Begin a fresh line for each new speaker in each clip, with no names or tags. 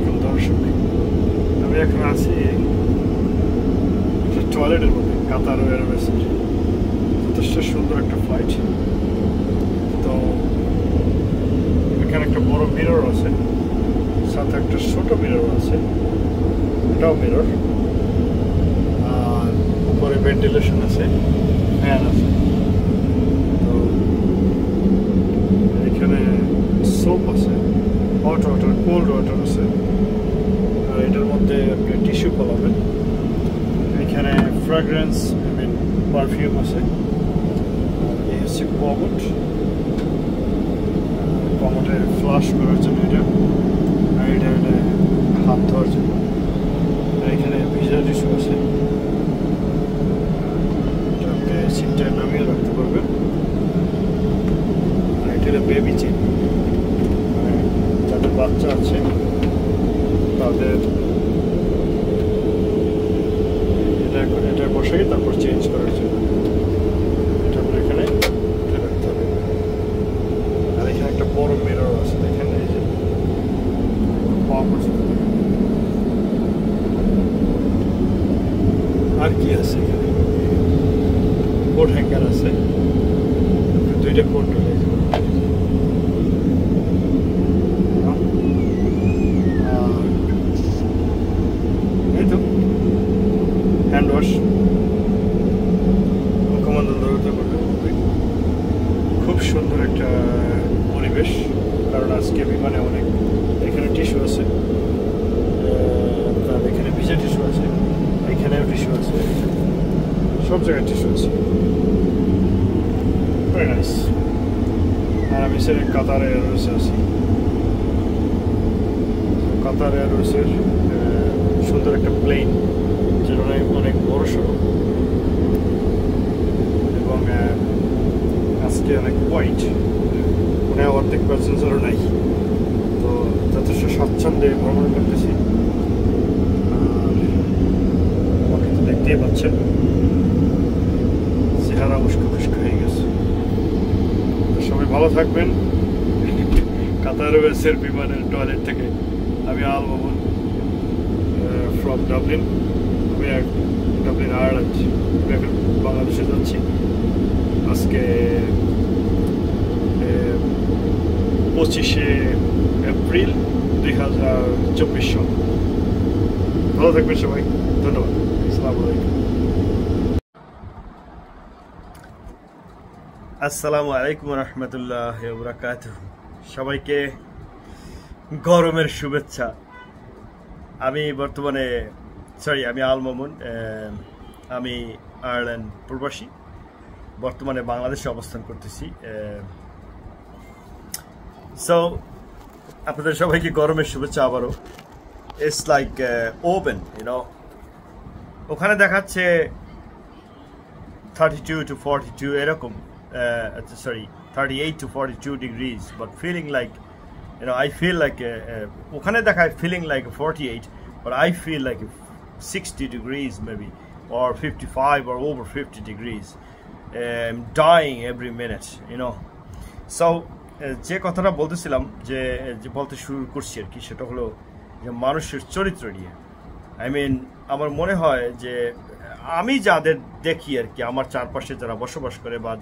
বিকেল দর্শক আমি এখন আছি একটা টয়লেটের মধ্যে কাতার এয়ারওয়েসের যথেষ্ট সুন্দর একটা ফ্লাইট তো এখানে একটা বড় মিরর আছে সাথে একটা ছোট মিরর আছে এটাও মিরর আর উপরে ভেন্টিলেশন আছে ফ্যান আছে হট ওয়াটার কোল্ড ওয়াটার আছে আর এটার মধ্যে আপনি টিস্যু পাবেন এখানে ফ্রাগ্রেন্স আই মিন পারফিউম আছে এই হচ্ছে কমট কমটে ফ্লাশ করার জন্য এটা আর এটা হাত ধোয়ার জন্য এখানে ভিজা টিস্যু আছে সুন্দর একটা পরিবেশ কারণ আজকে বিমানে অনেক এখানে টিস্যু আছে এখানে ভিজা টিস্যু আছে এখানেও টিস্যু আছে সব জায়গায় টিস্যু আছে আর আমি সে কাতার এয়ারওয়েসে আছি কাতার এয়ারওয়েসের সুন্দর একটা প্লেন যেটা অনেক অনেক বড় সড়ক অনেক হোয়াইট মানে অর্ধেক প্যাসেঞ্জারও নাই তো যথেষ্ট স্বাচ্ছন্দ্যে ভ্রমণ করতেছি আমাকে তো দেখতেই পাচ্ছেন চেহারা উস্কো খুস্ক হয়ে গেছে সবাই ভালো থাকবেন কাতার ওয়েসের বিমানের টয়লেট থেকে আমি আল বাবুল ফ্রম ডাবলিন আমি এক ডাবলিন আয়ারল্যান্ড বাংলাদেশে যাচ্ছি আজকে পঁচিশে এপ্রিল দুই হাজার চব্বিশ সাল ভালো থাকবেন সবাই ধন্যবাদ আলাইকুম
আসসালামু আলাইকুম রহমতুল্লাহ বরাকাত সবাইকে গরমের শুভেচ্ছা আমি বর্তমানে সরি আমি আল মামুন আমি আয়ারল্যান্ড প্রবাসী বর্তমানে বাংলাদেশে অবস্থান করতেছি So, after the show, we get It's like open, uh, you know. ওখানে দেখাচ্ছে 32 to 42 এরকম uh, sorry 38 to 42 degrees but feeling like you know I feel like uh, uh, ওখানে দেখায় feeling like 48 but I feel like 60 degrees maybe or 55 or over 50 degrees um, dying every minute you know so যে কথাটা বলতেছিলাম যে বলতে শুরু করছি আর কি সেটা হলো যে মানুষের চরিত্র নিয়ে আই মিন আমার মনে হয় যে আমি যাদের দেখি আর কি আমার চারপাশে যারা বসবাস করে বা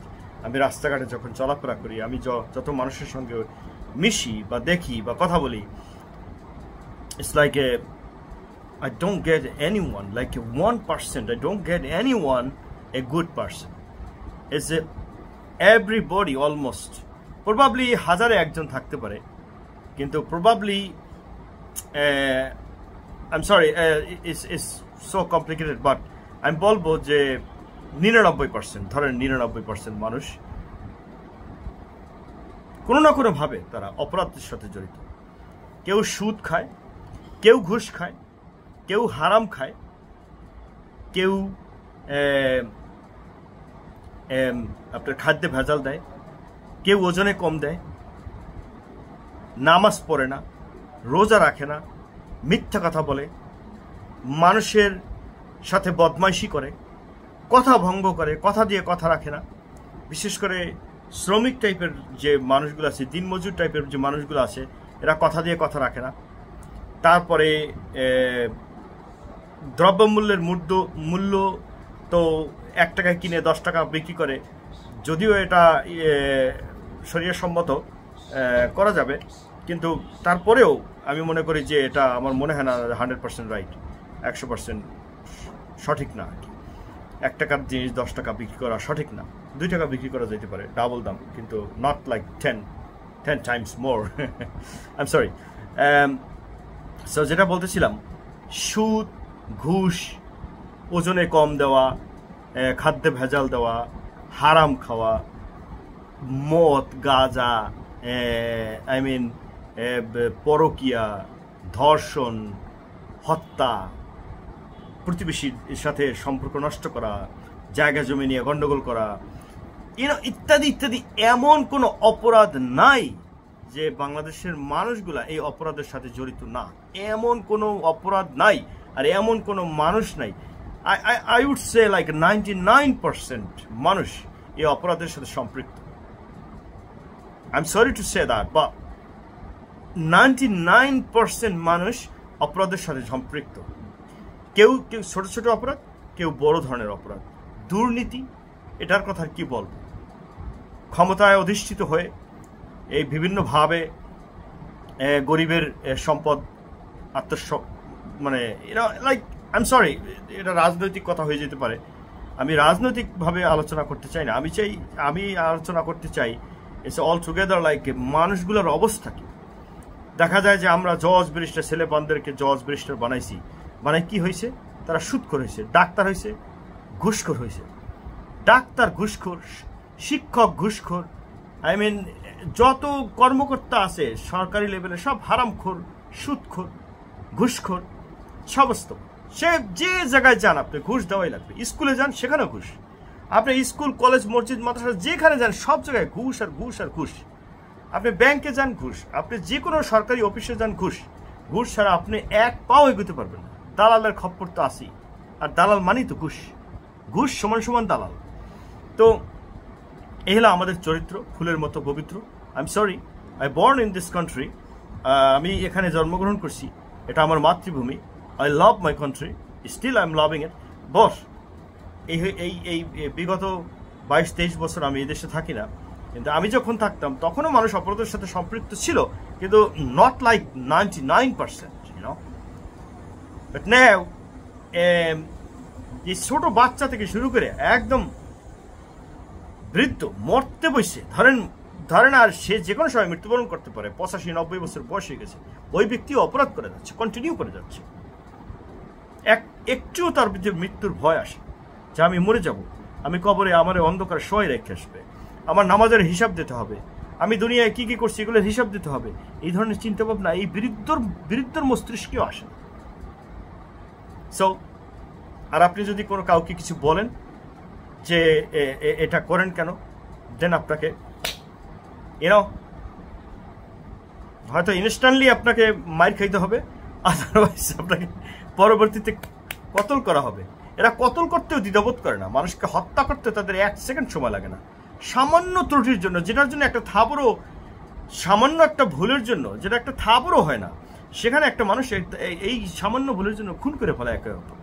আমি রাস্তাঘাটে যখন চলাফেরা করি আমি যত মানুষের সঙ্গে মিশি বা দেখি বা কথা বলি it's like a I get any one like a one percent I don't get any one a good person. It's a everybody almost probably হাজারে একজন থাকতে পারে কিন্তু probably I am sorry is is so complicated but আমি বলবো যে নিরানব্বই percent ধরেন নিরানব্বই পার্সেন্ট মানুষ কোনো না কোনোভাবে তারা অপরাধের সাথে জড়িত কেউ সুদ খায় কেউ ঘুষ খায় কেউ হারাম খায় কেউ আপনার খাদ্যে ভেজাল দেয় কেউ ওজনে কম দেয় নামাজ পড়ে না রোজা রাখে না মিথ্যা কথা বলে মানুষের সাথে বদমাইশি করে কথা ভঙ্গ করে কথা দিয়ে কথা রাখে না বিশেষ করে শ্রমিক টাইপের যে মানুষগুলো আছে দিনমজুর টাইপের যে মানুষগুলো আছে এরা কথা দিয়ে কথা রাখে না তারপরে দ্রব্যমূল্যের মূর্ধ মূল্য তো এক টাকায় কিনে দশ টাকা বিক্রি করে যদিও এটা সম্মত করা যাবে কিন্তু তারপরেও আমি মনে করি যে এটা আমার মনে হয় না হান্ড্রেড পার্সেন্ট রাইট একশো পার্সেন্ট সঠিক না এক টাকার জিনিস দশ টাকা বিক্রি করা সঠিক না দুই টাকা বিক্রি করা যেতে পারে ডাবল দাম কিন্তু not like ten ten times more I am sorry so যেটা বলতেছিলাম সুদ ঘুষ ওজনে কম দেওয়া খাদ্যে ভেজাল দেওয়া হারাম খাওয়া মদ গাজা আই মিন পরকিয়া ধর্ষণ হত্যা প্রতিবেশীর সাথে সম্পর্ক নষ্ট করা জায়গা জমি নিয়ে গণ্ডগোল করা এরা ইত্যাদি ইত্যাদি এমন কোনো অপরাধ নাই যে বাংলাদেশের মানুষগুলা এই অপরাধের সাথে জড়িত না এমন কোনো অপরাধ নাই আর এমন কোনো মানুষ নাই I I would say like ninety nine percent মানুষ এই অপরাধের সাথে সম্পৃক্ত I'm sorry to say that, but 99% মানুষ অপরাধের সাথে সম্পৃক্ত কেউ কেউ ছোট ছোট অপরাধ কেউ বড় ধরনের অপরাধ দুর্নীতি এটার কথা কি বলব ক্ষমতায় অধিষ্ঠিত হয়ে এই বিভিন্নভাবে গরিবের সম্পদ আত্মস মানে এরা লাইক আই এম সরি এটা রাজনৈতিক কথা হয়ে যেতে পারে আমি রাজনৈতিকভাবে আলোচনা করতে চাই না আমি চাই আমি আলোচনা করতে চাই ইটস অল টুগেদার লাইক মানুষগুলোর অবস্থা কি দেখা যায় যে আমরা জজ ব্যারিস্টার ছেলেপানদেরকে জজ ব্যারিস্টার বানাইছি মানে কি হয়েছে তারা সুৎখর হয়েছে ডাক্তার হয়েছে ঘুষখোর হয়েছে ডাক্তার ঘুষখোর শিক্ষক ঘুষখোর আই মিন যত কর্মকর্তা আছে সরকারি লেভেলে সব হারামখোর সুৎখোর ঘুষখোর সমস্ত সে যে জায়গায় যান আপনি ঘুষ দেওয়াই লাগবে স্কুলে যান সেখানেও ঘুষ আপনি স্কুল কলেজ মসজিদ মাদ্রাসা যেখানে যান সব জায়গায় ঘুষ আর ঘুষ আর ঘুষ আপনি ব্যাংকে যান ঘুষ আপনি যে কোনো সরকারি অফিসে যান ঘুষ ঘুষ ছাড়া আপনি এক পাও এগোতে পারবেন দালালের খপ্পর তো আসি আর দালাল মানেই তো ঘুষ ঘুষ সমান সমান দালাল তো এ হলো আমাদের চরিত্র ফুলের মতো পবিত্র I am sorry I born in this country আমি এখানে জন্মগ্রহণ করছি এটা আমার মাতৃভূমি I love my country still I am loving it boss এই এই এই বিগত বাইশ তেইশ বছর আমি এদেশে থাকি না কিন্তু আমি যখন থাকতাম তখনও মানুষ অপরাধের সাথে সম্পৃক্ত ছিল কিন্তু not like ninety nine percent but now এই ছোট বাচ্চা থেকে শুরু করে একদম বৃদ্ধ মরতে বসে ধরেন ধরেন আর সে যে কোনো সময় মৃত্যুবরণ করতে পারে পঁচাশি নব্বই বছর বয়স হয়ে গেছে ওই ব্যক্তি অপরাধ করে যাচ্ছে কন্টিনিউ করে যাচ্ছে এক একটুও তার মৃত্যুর ভয় আসে যে আমি মরে যাব আমি কবরে আমার অন্ধকার সয় রেখে আসবে আমার নামাজের হিসাব দিতে হবে আমি দুনিয়ায় কি কি করছি এগুলোর হিসাব দিতে হবে এই ধরনের চিন্তাভাবনা এই বিরুদ্ধর বিরুদ্ধর মস্তিষ্কেও আসে সো আর আপনি যদি কোনো কাউকে কিছু বলেন যে এটা করেন কেন দেন আপনাকে এরাও হয়তো ইনস্ট্যান্টলি আপনাকে মাইর খাইতে হবে আদারওয়াইজ আপনাকে পরবর্তীতে কতল করা হবে এরা কতল করতেও দ্বিধাবোধ করে না মানুষকে হত্যা করতে তাদের এক সেকেন্ড সময় লাগে না সামান্য ত্রুটির জন্য যেটার জন্য একটা থাবরও সামান্য একটা ভুলের জন্য যেটা একটা থাবরও হয় না সেখানে একটা মানুষ এই সামান্য ভুলের জন্য খুন করে ফেলে একে অপর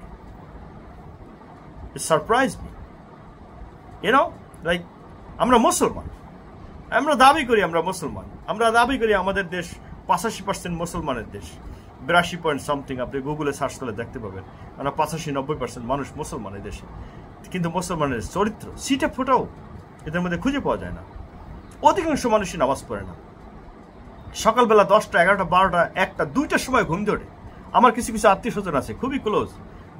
সারপ্রাইজ মি লাইক আমরা মুসলমান আমরা দাবি করি আমরা মুসলমান আমরা দাবি করি আমাদের দেশ পাঁচাশি পার্সেন্ট মুসলমানের দেশ বিরাশি পয়েন্ট সামথিং আপনি গুগলে সার্চ করলে দেখতে পাবেন কারণ মানে পাঁচাশি নব্বই পার্সেন্ট মানুষ মুসলমান এই দেশে কিন্তু মুসলমানের চরিত্র সিটে ফোটাও এদের মধ্যে খুঁজে পাওয়া যায় না অধিকাংশ মানুষই নামাজ পড়ে না সকালবেলা দশটা এগারোটা বারোটা একটা দুইটার সময় ঘুম ধরে আমার কিছু কিছু আত্মীয় স্বজন আছে খুবই ক্লোজ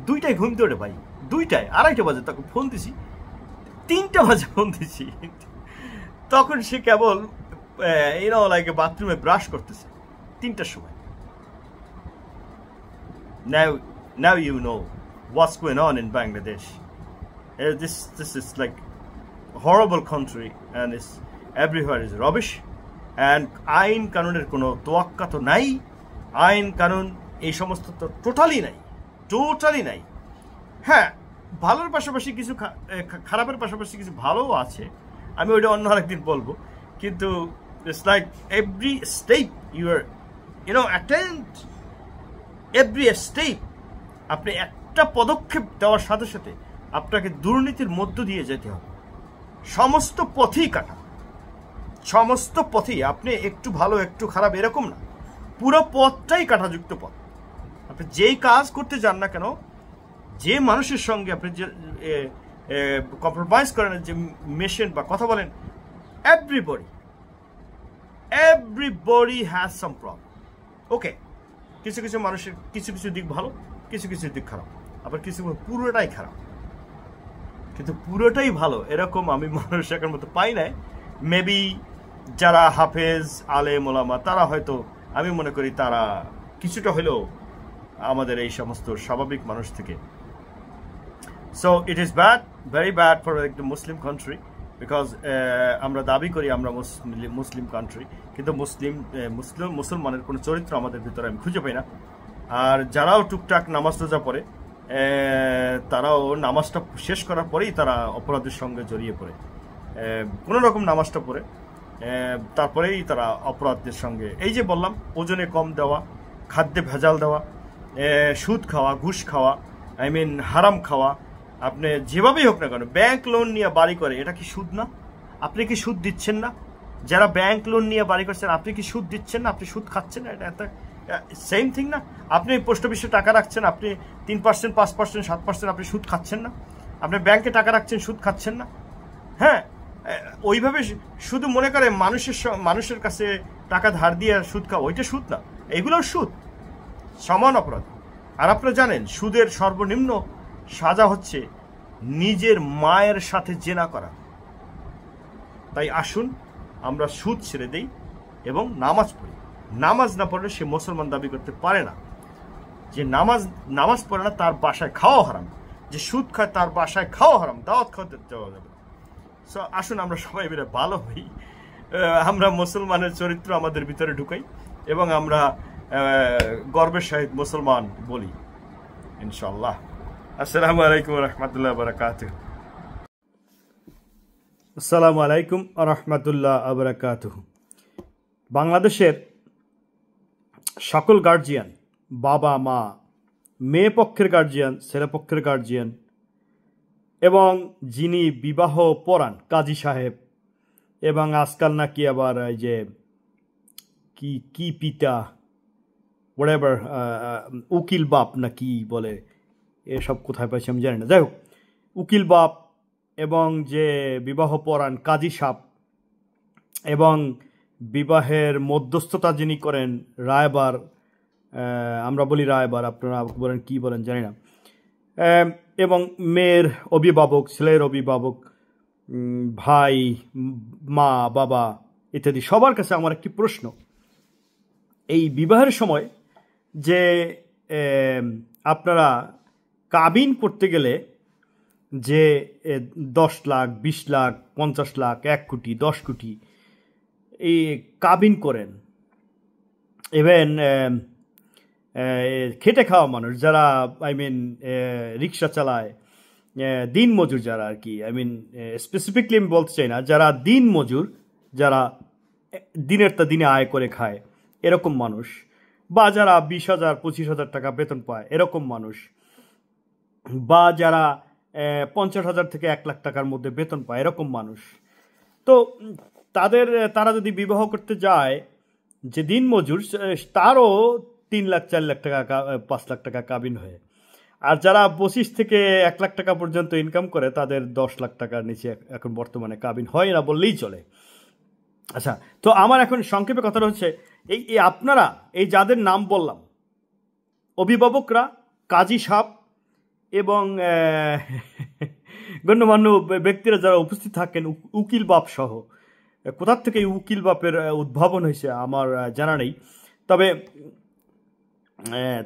দুইটায় ঘুম ধরে ভাই দুইটায় আড়াইটা বাজে তখন ফোন দিছি তিনটা বাজে ফোন দিছি তখন সে কেবল এরাও লাগে বাথরুমে ব্রাশ করতেছে তিনটার সময় now now you know what's going on in Bangladesh. Uh, this this is like a horrible country and it's everywhere is rubbish and আইন কানুনের কোনো তোয়াক্কা তো নাই আইন কানুন এই সমস্ত তো টোটালি নাই টোটালি নাই হ্যাঁ ভালোর পাশাপাশি কিছু খারাপের পাশাপাশি কিছু ভালোও আছে আমি ওইটা অন্য আরেকদিন বলবো কিন্তু it's like every step your you know attend every step আপনি একটা পদক্ষেপ দেওয়ার সাথে সাথে আপনাকে দুর্নীতির মধ্য দিয়ে যেতে হবে সমস্ত পথেই কাটা সমস্ত পথেই আপনি একটু ভালো একটু খারাপ এরকম না পুরো পথটাই কাটাযুক্ত পথ আপনি যেই কাজ করতে যান না কেন যে মানুষের সঙ্গে আপনি যে কম্প্রোমাইজ করেন যে মেশেন বা কথা বলেন everybody everybody has some problem okay কিছু কিছু মানুষের কিছু কিছু দিক ভালো কিছু কিছু দিক খারাপ আবার কিছু পুরোটাই খারাপ কিন্তু পুরোটাই ভালো এরকম আমি মানুষ এখন মতো পাই নাই মেবি যারা হাফেজ আলে মোলামা তারা হয়তো আমি মনে করি তারা কিছুটা হলেও আমাদের এই সমস্ত স্বাভাবিক মানুষ থেকে so it is bad very bad for একদম মুসলিম কান্ট্রি বিকজ uh, আমরা দাবি করি আমরা মুসলিম মুসলিম কান্ট্রি কিন্তু মুসলিম মুসলিম মুসলমানের কোনো চরিত্র আমাদের ভিতরে আমি খুঁজে পাই না আর যারাও টুকটাক নামাজ রোজা পড়ে তারাও নামাজটা শেষ করার পরেই তারা অপরাধের সঙ্গে জড়িয়ে পড়ে কোনো রকম নামাজটা পড়ে তারপরেই তারা অপরাধের সঙ্গে এই যে বললাম ওজনে কম দেওয়া খাদ্যে ভেজাল দেওয়া সুদ খাওয়া ঘুষ খাওয়া আই মিন হারাম খাওয়া আপনি যেভাবেই হোক না কেন ব্যাংক লোন নিয়ে বাড়ি করে এটা কি সুদ না আপনি কি সুদ দিচ্ছেন না যারা ব্যাংক লোন নিয়ে বাড়ি করছেন আপনি কি সুদ দিচ্ছেন না আপনি সুদ খাচ্ছেন না এটা একটা সেম থিং না আপনি পোস্ট অফিসে টাকা রাখছেন আপনি তিন পার্সেন্ট পাঁচ পার্সেন্ট সাত পার্সেন্ট আপনি সুদ খাচ্ছেন না আপনি ব্যাংকে টাকা রাখছেন সুদ খাচ্ছেন না হ্যাঁ ওইভাবে শুধু মনে করে মানুষের মানুষের কাছে টাকা ধার দিয়ে সুদ খাওয়া ওইটা সুদ না এগুলোও সুদ সমান অপরাধ আর আপনারা জানেন সুদের সর্বনিম্ন সাজা হচ্ছে নিজের মায়ের সাথে জেনা করা তাই আসুন আমরা সুদ ছেড়ে দেই এবং নামাজ পড়ি নামাজ না পড়লে সে মুসলমান দাবি করতে পারে না যে নামাজ নামাজ পড়ে না তার বাসায় খাওয়া হারাম যে সুদ খায় তার বাসায় খাওয়া হারাম দাওয়াত খাওয়াতে দেওয়া যাবে সো আসুন আমরা সবাই মিলে ভালো হই আমরা মুসলমানের চরিত্র আমাদের ভিতরে ঢুকাই এবং আমরা গর্বের সহিত মুসলমান বলি ইনশাল্লাহ আসসালামু আলাইকুম
রহমতুল্লাহ বরকাত
আসসালামু আলাইকুম রহমতুল্লাহ আবরাকাত বাংলাদেশের সকল গার্জিয়ান বাবা মা মেয়ে পক্ষের গার্জিয়ান ছেলে পক্ষের গার্জিয়ান এবং যিনি বিবাহ পরাণ কাজী সাহেব এবং আজকাল নাকি আবার এই যে কি কি পিতা ওয়ার উকিল বাপ না কি বলে এসব কোথায় পাইছি আমি জানি না যাই হোক উকিল বাপ এবং যে বিবাহ পরাণ কাজী সাপ এবং বিবাহের মধ্যস্থতা যিনি করেন রায়বার আমরা বলি রায়বার আপনারা বলেন কী বলেন জানি না এবং মেয়ের অভিভাবক ছেলের অভিভাবক ভাই মা বাবা ইত্যাদি সবার কাছে আমার একটি প্রশ্ন এই বিবাহের সময় যে আপনারা কাবিন করতে গেলে যে দশ লাখ বিশ লাখ পঞ্চাশ লাখ এক কোটি দশ কোটি এই কাবিন করেন ইভেন খেটে খাওয়া মানুষ যারা আই মিন রিক্সা চালায় দিন মজুর যারা আর কি আই মিন স্পেসিফিকলি আমি বলতে চাই না যারা দিন মজুর যারা দিনের তা দিনে আয় করে খায় এরকম মানুষ বা যারা বিশ হাজার পঁচিশ হাজার টাকা বেতন পায় এরকম মানুষ বা যারা পঞ্চাশ হাজার থেকে এক লাখ টাকার মধ্যে বেতন পায় এরকম মানুষ তো তাদের তারা যদি বিবাহ করতে যায় যে দিন মজুর তারও তিন লাখ চার লাখ টাকা পাঁচ লাখ টাকা কাবিন হয়ে আর যারা পঁচিশ থেকে এক লাখ টাকা পর্যন্ত ইনকাম করে তাদের দশ লাখ টাকার নিচে এখন বর্তমানে কাবিন হয় না বললেই চলে আচ্ছা তো আমার এখন সংক্ষেপে কথাটা হচ্ছে এই আপনারা এই যাদের নাম বললাম অভিভাবকরা কাজী সাপ এবং গণ্যমান্য ব্যক্তিরা যারা উপস্থিত থাকেন উকিল বাপ সহ কোথার থেকে এই উকিল বাপের উদ্ভাবন হয়েছে আমার জানা নেই তবে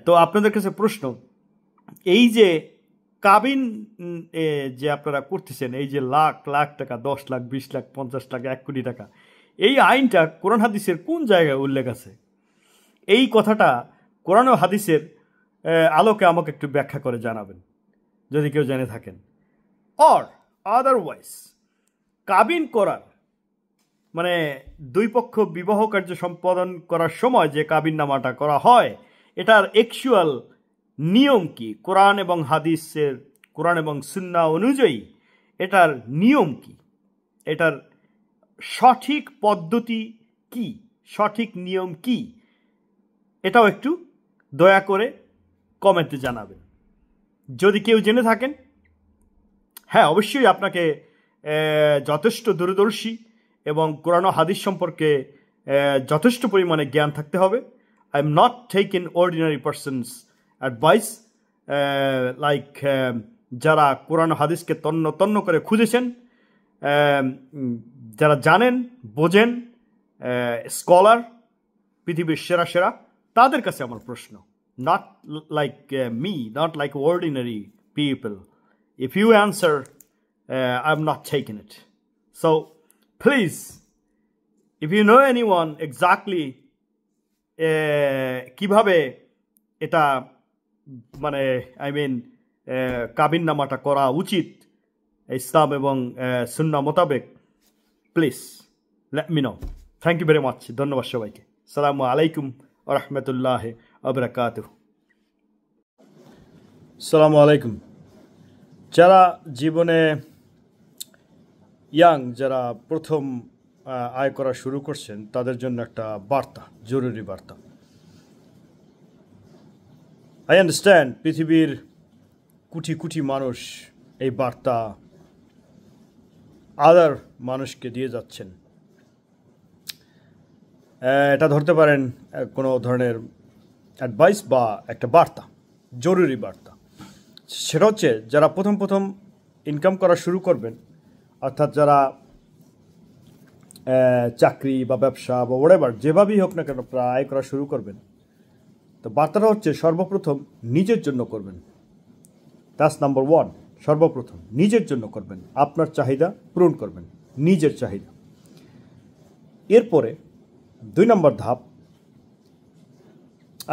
তো আপনাদের কাছে প্রশ্ন এই যে কাবিন যে আপনারা করতেছেন এই যে লাখ লাখ টাকা দশ লাখ বিশ লাখ পঞ্চাশ লাখ এক কোটি টাকা এই আইনটা কোরআন হাদিসের কোন জায়গায় উল্লেখ আছে এই কথাটা কোরআন হাদিসের আলোকে আমাকে একটু ব্যাখ্যা করে জানাবেন যদি কেউ জেনে থাকেন অর আদারওয়াইজ কাবিন করার মানে দুই পক্ষ বিবাহ কার্য সম্পাদন করার সময় যে কাবিন নামাটা করা হয় এটার অ্যাকচুয়াল নিয়ম কি কোরআন এবং হাদিসের কোরআন এবং সুন্না অনুযায়ী এটার নিয়ম কি এটার সঠিক পদ্ধতি কি সঠিক নিয়ম কি এটাও একটু দয়া করে কমেন্টে জানাবেন যদি কেউ জেনে থাকেন হ্যাঁ অবশ্যই আপনাকে যথেষ্ট দূরদর্শী এবং কোরআনো হাদিস সম্পর্কে যথেষ্ট পরিমাণে জ্ঞান থাকতে হবে I am not take in ordinary persons advice like যারা কোরআন হাদিসকে তন্ন তন্ন করে খুঁজেছেন যারা জানেন বোঝেন স্কলার পৃথিবীর সেরা সেরা তাদের কাছে আমার প্রশ্ন not like uh, me, not like ordinary people. If you answer, uh, I'm not taking it. So please, if you know anyone exactly, kibabe uh, eta I mean, kabin namata kora uchit, Islam sunna motabek, please let me know. Thank you very much. Don't know what Assalamu rahmatullahi. আবরাকাতু সালামু আলাইকুম যারা জীবনে young যারা প্রথম আয় করা শুরু করছেন তাদের জন্য একটা বার্তা জরুরি বার্তা আই আন্ডারস্ট্যান্ড পৃথিবীর কুটি কুটি মানুষ এই বার্তা আদার মানুষকে দিয়ে যাচ্ছেন এটা ধরতে পারেন কোনো ধরনের অ্যাডভাইস বা একটা বার্তা জরুরি বার্তা সেটা হচ্ছে যারা প্রথম প্রথম ইনকাম করা শুরু করবেন অর্থাৎ যারা চাকরি বা ব্যবসা বা ওড়েবার যেভাবেই হোক না কেন প্রায় করা শুরু করবেন তো বার্তাটা হচ্ছে সর্বপ্রথম নিজের জন্য করবেন দ্যাটস নাম্বার ওয়ান সর্বপ্রথম নিজের জন্য করবেন আপনার চাহিদা পূরণ করবেন নিজের চাহিদা এরপরে দুই নম্বর ধাপ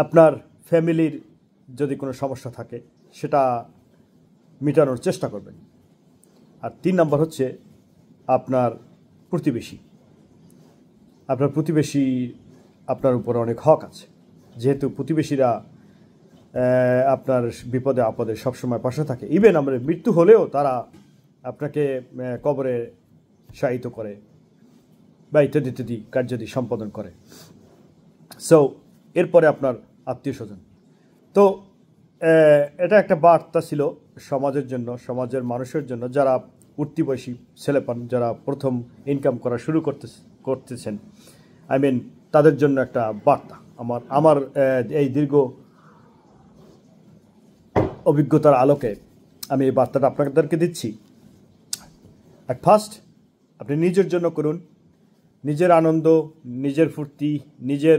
আপনার ফ্যামিলির যদি কোনো সমস্যা থাকে সেটা মেটানোর চেষ্টা করবেন আর তিন নম্বর হচ্ছে আপনার প্রতিবেশী আপনার প্রতিবেশী আপনার উপরে অনেক হক আছে যেহেতু প্রতিবেশীরা আপনার বিপদে আপদে সবসময় পাশে থাকে ইভেন আমাদের মৃত্যু হলেও তারা আপনাকে কবরে সাহিত করে বা ইত্যাদি ইত্যাদি কার্যাদি সম্পাদন করে সো এরপরে আপনার আত্মীয় স্বজন তো এটা একটা বার্তা ছিল সমাজের জন্য সমাজের মানুষের জন্য যারা উঠতি বয়সী পান যারা প্রথম ইনকাম করা শুরু করতে করতেছেন আই মিন তাদের জন্য একটা বার্তা আমার আমার এই দীর্ঘ অভিজ্ঞতার আলোকে আমি এই বার্তাটা আপনাদেরকে দিচ্ছি অ্যাট ফার্স্ট আপনি নিজের জন্য করুন নিজের আনন্দ নিজের ফুর্তি নিজের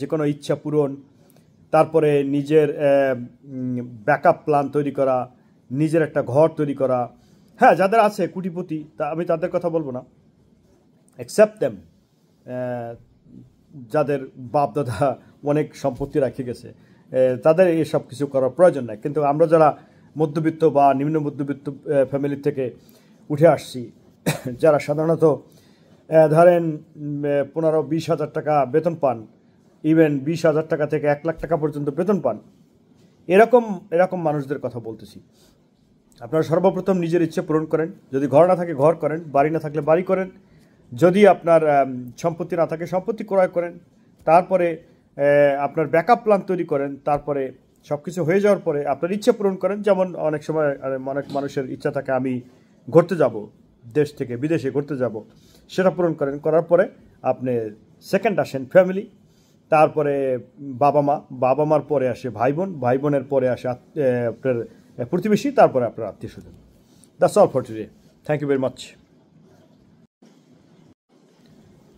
যে কোনো ইচ্ছা পূরণ তারপরে নিজের ব্যাকআপ প্ল্যান তৈরি করা নিজের একটা ঘর তৈরি করা হ্যাঁ যাদের আছে কুটিপতি তা আমি তাদের কথা বলবো না অ্যাকসেপ্ট দেম যাদের বাপ দাদা অনেক সম্পত্তি রাখে গেছে তাদের এসব কিছু করার প্রয়োজন নাই কিন্তু আমরা যারা মধ্যবিত্ত বা নিম্ন মধ্যবিত্ত ফ্যামিলি থেকে উঠে আসছি যারা সাধারণত ধরেন পনেরো বিশ হাজার টাকা বেতন পান ইভেন বিশ হাজার টাকা থেকে এক লাখ টাকা পর্যন্ত বেতন পান এরকম এরকম মানুষদের কথা বলতেছি আপনারা সর্বপ্রথম নিজের ইচ্ছে পূরণ করেন যদি ঘর না থাকে ঘর করেন বাড়ি না থাকলে বাড়ি করেন যদি আপনার সম্পত্তি না থাকে সম্পত্তি ক্রয় করেন তারপরে আপনার ব্যাকআপ প্ল্যান তৈরি করেন তারপরে সব কিছু হয়ে যাওয়ার পরে আপনার ইচ্ছে পূরণ করেন যেমন অনেক সময় অনেক মানুষের ইচ্ছা থাকে আমি ঘুরতে যাব দেশ থেকে বিদেশে ঘুরতে যাব সেটা পূরণ করেন করার পরে আপনি সেকেন্ড আসেন ফ্যামিলি তারপরে বাবা মা বাবা মার পরে আসে ভাই বোন ভাই বোনের পরে আসে আপনার প্রতিবেশী তারপরে আপনার আত্মীয় স্বজন that's all for today thank you very much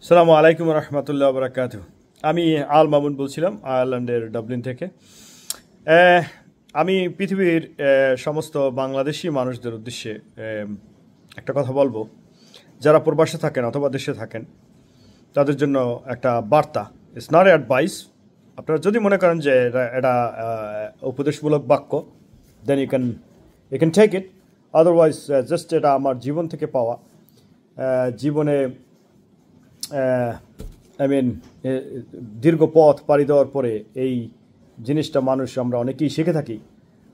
সালাম আলাইকুম রহমতুল্লাহ বরাকাত আমি আল মামুন বলছিলাম আয়ারল্যান্ডের ডাবলিন থেকে আমি পৃথিবীর সমস্ত বাংলাদেশি মানুষদের উদ্দেশ্যে একটা কথা বলবো যারা প্রবাসে থাকেন অথবা দেশে থাকেন তাদের জন্য একটা বার্তা ইটস নট অ্যাডভাইস আপনারা যদি মনে করেন যে এটা এটা উপদেশমূলক বাক্য then you can you can take it otherwise just এটা আমার জীবন থেকে পাওয়া জীবনে আই মিন দীর্ঘ পথ পাড়ি দেওয়ার পরে এই জিনিসটা মানুষ আমরা অনেকেই শিখে থাকি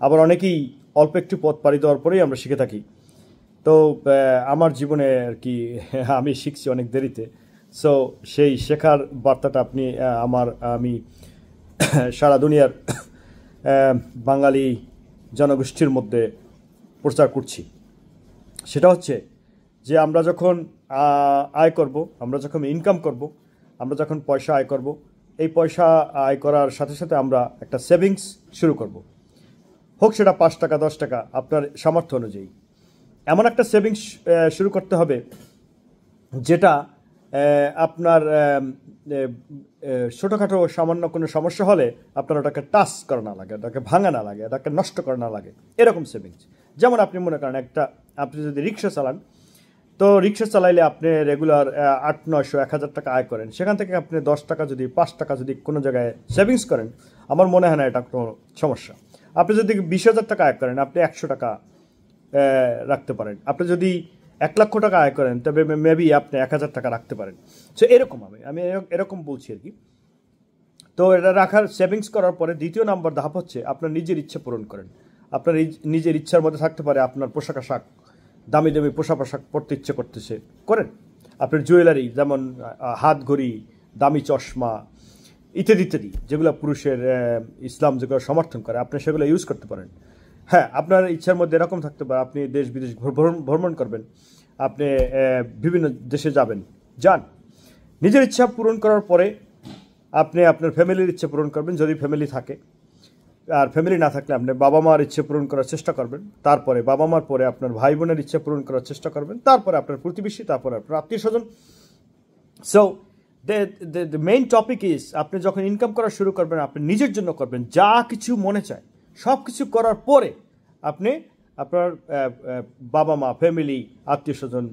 আবার অনেকেই অল্প একটু পথ পাড়ি দেওয়ার পরেই আমরা শিখে থাকি তো আমার জীবনে আর কি আমি শিখছি অনেক দেরিতে সো সেই শেখার বার্তাটা আপনি আমার আমি সারা দুনিয়ার বাঙালি জনগোষ্ঠীর মধ্যে প্রচার করছি সেটা হচ্ছে যে আমরা যখন আয় করব আমরা যখন ইনকাম করব আমরা যখন পয়সা আয় করব এই পয়সা আয় করার সাথে সাথে আমরা একটা সেভিংস শুরু করব হোক সেটা পাঁচ টাকা দশ টাকা আপনার সামর্থ্য অনুযায়ী এমন একটা সেভিংস শুরু করতে হবে যেটা আপনার ছোটোখাটো সামান্য কোনো সমস্যা হলে আপনার ওটাকে টাচ করা না লাগে ওটাকে ভাঙা না লাগে ওটাকে নষ্ট করা না লাগে এরকম সেভিংস যেমন আপনি মনে করেন একটা আপনি যদি রিক্সা চালান তো রিক্সা চালাইলে আপনি রেগুলার আট নয়শো এক হাজার টাকা আয় করেন সেখান থেকে আপনি দশ টাকা যদি পাঁচ টাকা যদি কোনো জায়গায় সেভিংস করেন আমার মনে হয় না এটা কোনো সমস্যা আপনি যদি বিশ হাজার টাকা আয় করেন আপনি একশো টাকা রাখতে পারেন আপনি যদি এক লক্ষ টাকা আয় করেন তবে মেবি আপনি এক হাজার টাকা রাখতে পারেন সো এরকম আমি আমি এরকম বলছি আর কি তো এটা রাখার সেভিংস করার পরে দ্বিতীয় নাম্বার ধাপ হচ্ছে আপনার নিজের ইচ্ছা পূরণ করেন আপনার নিজের ইচ্ছার মধ্যে থাকতে পারে আপনার পোশাক আশাক দামি দামি পোশাক আশাক পড়তে ইচ্ছে করতেছে করেন আপনার জুয়েলারি যেমন হাত ঘড়ি দামি চশমা ইত্যাদি ইত্যাদি যেগুলো পুরুষের ইসলাম যেগুলো সমর্থন করে আপনি সেগুলো ইউজ করতে পারেন হ্যাঁ আপনার ইচ্ছার মধ্যে এরকম থাকতে পারে আপনি দেশ বিদেশ ভ্রমণ করবেন আপনি বিভিন্ন দেশে যাবেন যান নিজের ইচ্ছা পূরণ করার পরে আপনি আপনার ফ্যামিলির ইচ্ছা পূরণ করবেন যদি ফ্যামিলি থাকে আর ফ্যামিলি না থাকলে আপনি বাবা মার ইচ্ছে পূরণ করার চেষ্টা করবেন তারপরে বাবা মার পরে আপনার ভাই বোনের ইচ্ছা পূরণ করার চেষ্টা করবেন তারপরে আপনার প্রতিবেশী তারপরে আপনার আত্মীয় স্বজন so the main topic is আপনি যখন ইনকাম করা শুরু করবেন আপনি নিজের জন্য করবেন যা কিছু মনে চায় সব কিছু করার পরে আপনি আপনার বাবা মা ফ্যামিলি আত্মীয় স্বজন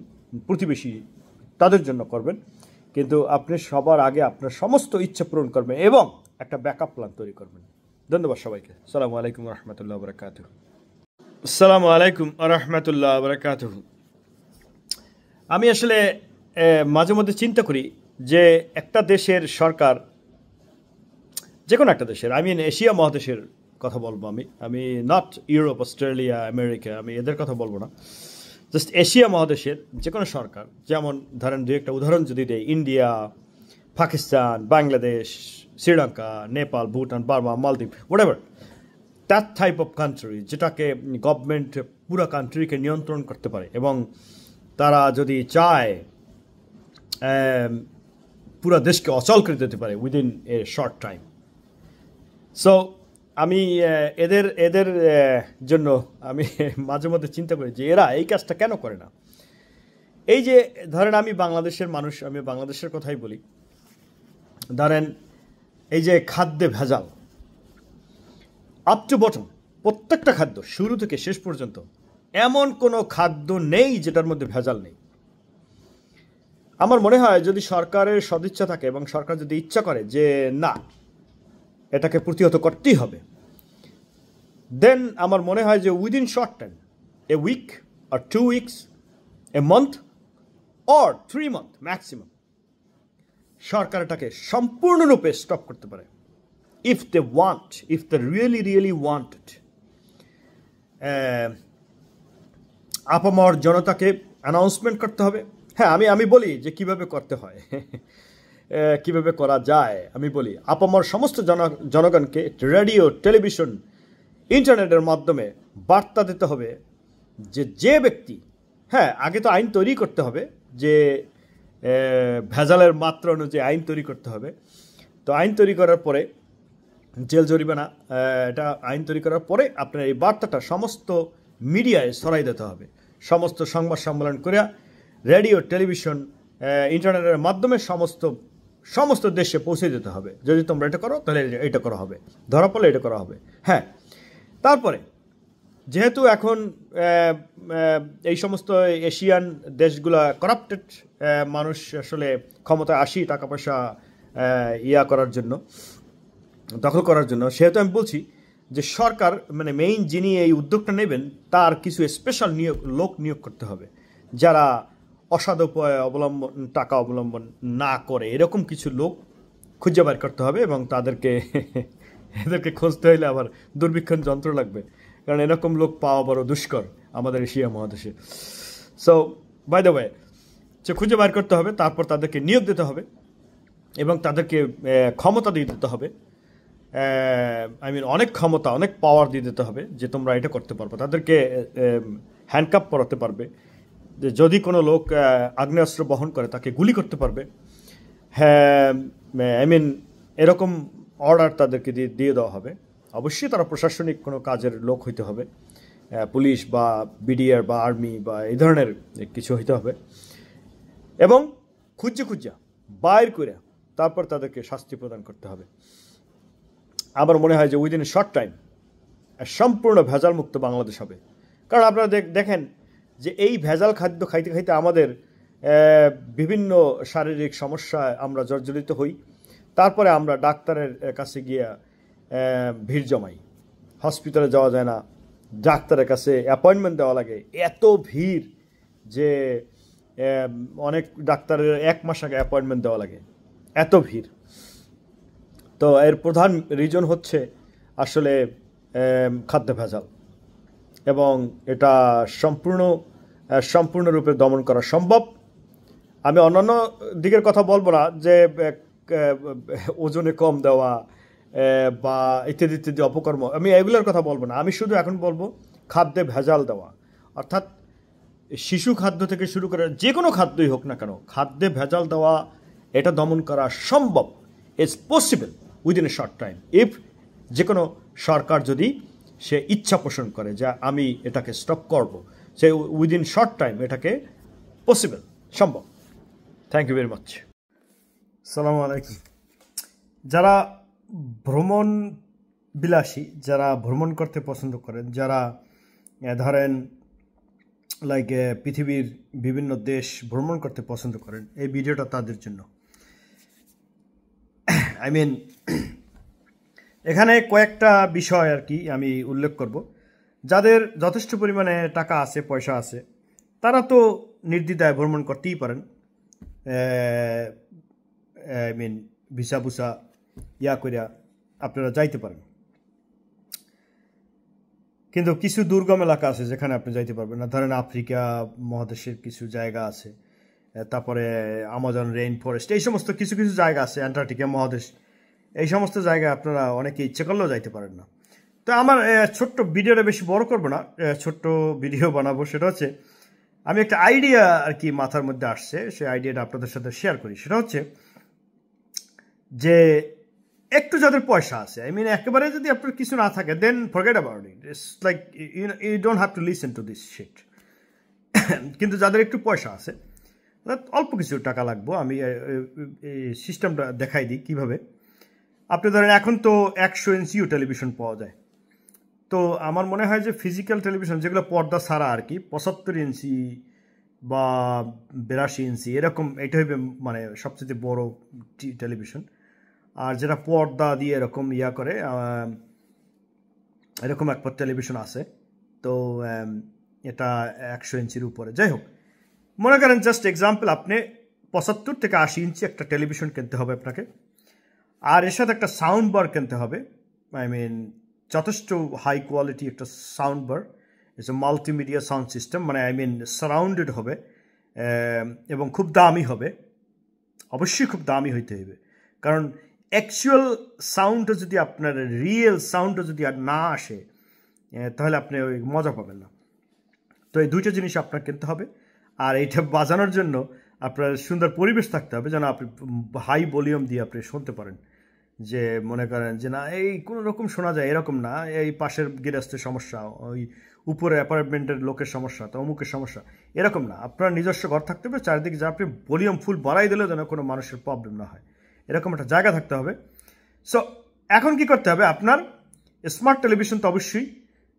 প্রতিবেশী তাদের জন্য করবেন কিন্তু আপনি সবার আগে আপনার সমস্ত ইচ্ছা পূরণ করবেন এবং একটা ব্যাকআপ প্ল্যান তৈরি করবেন ধন্যবাদ সবাইকে সালামু আলাইকুম রহমতুল্লাহ বরকাত আসসালামু আলাইকুম রহমতুল্লাহ বরকাত আমি আসলে মাঝে মধ্যে চিন্তা করি যে একটা দেশের সরকার যে কোনো একটা দেশের আই মিন এশিয়া মহাদেশের কথা বলবো আমি আমি নট ইউরোপ অস্ট্রেলিয়া আমেরিকা আমি এদের কথা বলবো না জাস্ট এশিয়া মহাদেশের যে কোনো সরকার যেমন ধরেন দু একটা উদাহরণ যদি দেয় ইন্ডিয়া পাকিস্তান বাংলাদেশ শ্রীলঙ্কা নেপাল ভুটান বার্মা মালদ্বীপ what that type of country যেটাকে গভর্নমেন্ট পুরো কান্ট্রিকে নিয়ন্ত্রণ করতে পারে এবং তারা যদি চায় পুরো দেশকে অচল করে দিতে পারে within a short time so আমি এদের এদের জন্য আমি মাঝে মধ্যে চিন্তা করি যে এরা এই কাজটা কেন করে না এই যে ধরেন আমি বাংলাদেশের মানুষ আমি বাংলাদেশের কথাই বলি ধরেন এই যে খাদ্যে ভেজাল আপ টু বটম প্রত্যেকটা খাদ্য শুরু থেকে শেষ পর্যন্ত এমন কোনো খাদ্য নেই যেটার মধ্যে ভেজাল নেই আমার মনে হয় যদি সরকারের সদিচ্ছা থাকে এবং সরকার যদি ইচ্ছা করে যে না এটাকে প্রতিহত করতেই হবে দেন আমার মনে হয় যে within short time a week or two weeks a month or three month maximum সরকার এটাকে সম্পূর্ণরূপে স্টপ করতে পারে if they want if they really really wanted আপামর জনতাকে অ্যানাউন্সমেন্ট করতে হবে হ্যাঁ আমি আমি বলি যে কিভাবে করতে হয় কিভাবে করা যায় আমি বলি আপামর সমস্ত জন জনগণকে রেডিও টেলিভিশন ইন্টারনেটের মাধ্যমে বার্তা দিতে হবে যে যে ব্যক্তি হ্যাঁ আগে তো আইন তৈরি করতে হবে যে ভেজালের মাত্রা অনুযায়ী আইন তৈরি করতে হবে তো আইন তৈরি করার পরে জেল জরিমানা এটা আইন তৈরি করার পরে আপনার এই বার্তাটা সমস্ত মিডিয়ায় সরাই দিতে হবে সমস্ত সংবাদ সম্মেলন করে রেডিও টেলিভিশন ইন্টারনেটের মাধ্যমে সমস্ত সমস্ত দেশে পৌঁছে যেতে হবে যদি তোমরা এটা করো তাহলে এটা করা হবে ধরা পড়লে এটা করা হবে হ্যাঁ তারপরে যেহেতু এখন এই সমস্ত এশিয়ান দেশগুলা করাপ্টেড মানুষ আসলে ক্ষমতায় আসি টাকা পয়সা ইয়া করার জন্য দখল করার জন্য সেহেতু আমি বলছি যে সরকার মানে মেইন যিনি এই উদ্যোগটা নেবেন তার কিছু স্পেশাল নিয়োগ লোক নিয়োগ করতে হবে যারা অসাধু উপায় অবলম্বন টাকা অবলম্বন না করে এরকম কিছু লোক খুঁজে বের করতে হবে এবং তাদেরকে এদেরকে খুঁজতে হইলে আবার দুর্ভিক্ষণ যন্ত্র লাগবে কারণ এরকম লোক পাওয়া বড় দুষ্কর আমাদের এশিয়া মহাদেশে সো বাই দ্য ওয়ে যে খুঁজে বার করতে হবে তারপর তাদেরকে নিয়োগ দিতে হবে এবং তাদেরকে ক্ষমতা দিয়ে দিতে হবে আই মিন অনেক ক্ষমতা অনেক পাওয়ার দিয়ে দিতে হবে যে তোমরা এটা করতে পারবো তাদেরকে হ্যান্ডকাপ পরাতে পারবে যে যদি কোনো লোক আগ্নেয়াস্ত্র বহন করে তাকে গুলি করতে পারবে হ্যাঁ আই মিন এরকম অর্ডার তাদেরকে দিয়ে দিয়ে দেওয়া হবে অবশ্যই তারা প্রশাসনিক কোনো কাজের লোক হইতে হবে পুলিশ বা বিডিআর বা আর্মি বা এই ধরনের কিছু হইতে হবে এবং খুঁজে খুঁজা বাইর করে তারপর তাদেরকে শাস্তি প্রদান করতে হবে আমার মনে হয় যে উইদিন শর্ট টাইম সম্পূর্ণ ভেজালমুক্ত বাংলাদেশ হবে কারণ আপনারা দেখেন যে এই ভেজাল খাদ্য খাইতে খাইতে আমাদের বিভিন্ন শারীরিক সমস্যায় আমরা জর্জরিত হই তারপরে আমরা ডাক্তারের কাছে গিয়া ভিড় জমাই হসপিটালে যাওয়া যায় না ডাক্তারের কাছে অ্যাপয়েন্টমেন্ট দেওয়া লাগে এত ভিড় যে অনেক ডাক্তারের এক মাস আগে অ্যাপয়েন্টমেন্ট দেওয়া লাগে এত ভিড় তো এর প্রধান রিজন হচ্ছে আসলে খাদ্য ভেজাল এবং এটা সম্পূর্ণ সম্পূর্ণরূপে দমন করা সম্ভব আমি অন্যান্য দিকের কথা বলবো না যে ওজনে কম দেওয়া বা ইত্যাদি ইত্যাদি অপকর্ম আমি এগুলোর কথা বলবো না আমি শুধু এখন বলবো খাদ্যে ভেজাল দেওয়া অর্থাৎ শিশু খাদ্য থেকে শুরু করে যে কোনো খাদ্যই হোক না কেন খাদ্যে ভেজাল দেওয়া এটা দমন করা সম্ভব it's possible within a short time if যে কোনো সরকার যদি সে ইচ্ছা পোষণ করে যা আমি এটাকে স্টপ করব সে উইদিন শর্ট টাইম এটাকে পসিবল সম্ভব থ্যাংক ইউ ভেরি মাচ সালাম আলাইকুম যারা ভ্রমণ বিলাসী যারা ভ্রমণ করতে পছন্দ করেন যারা ধরেন লাইক পৃথিবীর বিভিন্ন দেশ ভ্রমণ করতে পছন্দ করেন এই ভিডিওটা তাদের জন্য আই মিন এখানে কয়েকটা বিষয় আর কি আমি উল্লেখ করব যাদের যথেষ্ট পরিমাণে টাকা আছে পয়সা আছে তারা তো নির্দ্বিধায় ভ্রমণ করতেই পারেন আই মিন ভিসা ভুসা ইয়া করিয়া আপনারা যাইতে পারেন কিন্তু কিছু দুর্গম এলাকা আছে যেখানে আপনি যাইতে পারবেন না ধরেন আফ্রিকা মহাদেশের কিছু জায়গা আছে তারপরে আমাজন রেইন ফরেস্ট এই সমস্ত কিছু কিছু জায়গা আছে অ্যান্টার্কটিকা মহাদেশ এই সমস্ত জায়গায় আপনারা অনেকে ইচ্ছে করলেও যাইতে পারেন না তো আমার ছোট্ট ভিডিওটা বেশি বড় করবো না ছোট্ট ভিডিও বানাবো সেটা হচ্ছে আমি একটা আইডিয়া আর কি মাথার মধ্যে আসছে সেই আইডিয়াটা আপনাদের সাথে শেয়ার করি সেটা হচ্ছে যে একটু যাদের পয়সা আছে আই মিন একেবারে যদি আপনার কিছু না থাকে then forget about it it's like you you don't have to listen to this shit কিন্তু যাদের একটু পয়সা আছে অল্প কিছু টাকা লাগবো আমি সিস্টেমটা দেখাই দিই কীভাবে আপনি ধরেন এখন তো একশো ইঞ্চিও টেলিভিশন পাওয়া যায় তো আমার মনে হয় যে ফিজিক্যাল টেলিভিশন যেগুলো পর্দা ছাড়া আর কি পঁচাত্তর ইঞ্চি বা বিরাশি ইঞ্চি এরকম এটা হবে মানে সবচেয়ে বড় টেলিভিশন আর যেটা পর্দা দিয়ে এরকম ইয়া করে এরকম একবার টেলিভিশন আছে তো এটা একশো ইঞ্চির উপরে যাই হোক মনে করেন জাস্ট এক্সাম্পল আপনি পঁচাত্তর থেকে আশি ইঞ্চি একটা টেলিভিশন কিনতে হবে আপনাকে আর এর সাথে একটা সাউন্ড বার কিনতে হবে আই মিন যথেষ্ট হাই কোয়ালিটি একটা sound bar it's a multimedia sound system মানে আই মিন সারাউন্ডেড হবে um, এবং খুব দামি হবে অবশ্যই খুব দামি হইতে হবে কারণ অ্যাকচুয়াল সাউন্ডটা যদি আপনার রিয়েল সাউন্ডটা যদি আর না আসে তাহলে আপনি ওই মজা পাবেন না তো এই দুইটা জিনিস আপনার কিনতে হবে আর এইটা বাজানোর জন্য আপনার সুন্দর পরিবেশ থাকতে হবে যেন আপনি হাই ভলিউম দিয়ে আপনি শুনতে পারেন যে মনে করেন যে না এই কোনো রকম শোনা যায় এরকম না এই পাশের গৃহস্থের সমস্যা ওই উপরে অ্যাপার্টমেন্টের লোকের সমস্যা তো অমুকের সমস্যা এরকম না আপনার নিজস্ব ঘর থাকতে হবে চারিদিকে যা আপনি ভলিউম ফুল বাড়াই দিলেও যেন কোনো মানুষের প্রবলেম না হয় এরকম একটা জায়গা থাকতে হবে সো এখন কি করতে হবে আপনার স্মার্ট টেলিভিশন তো অবশ্যই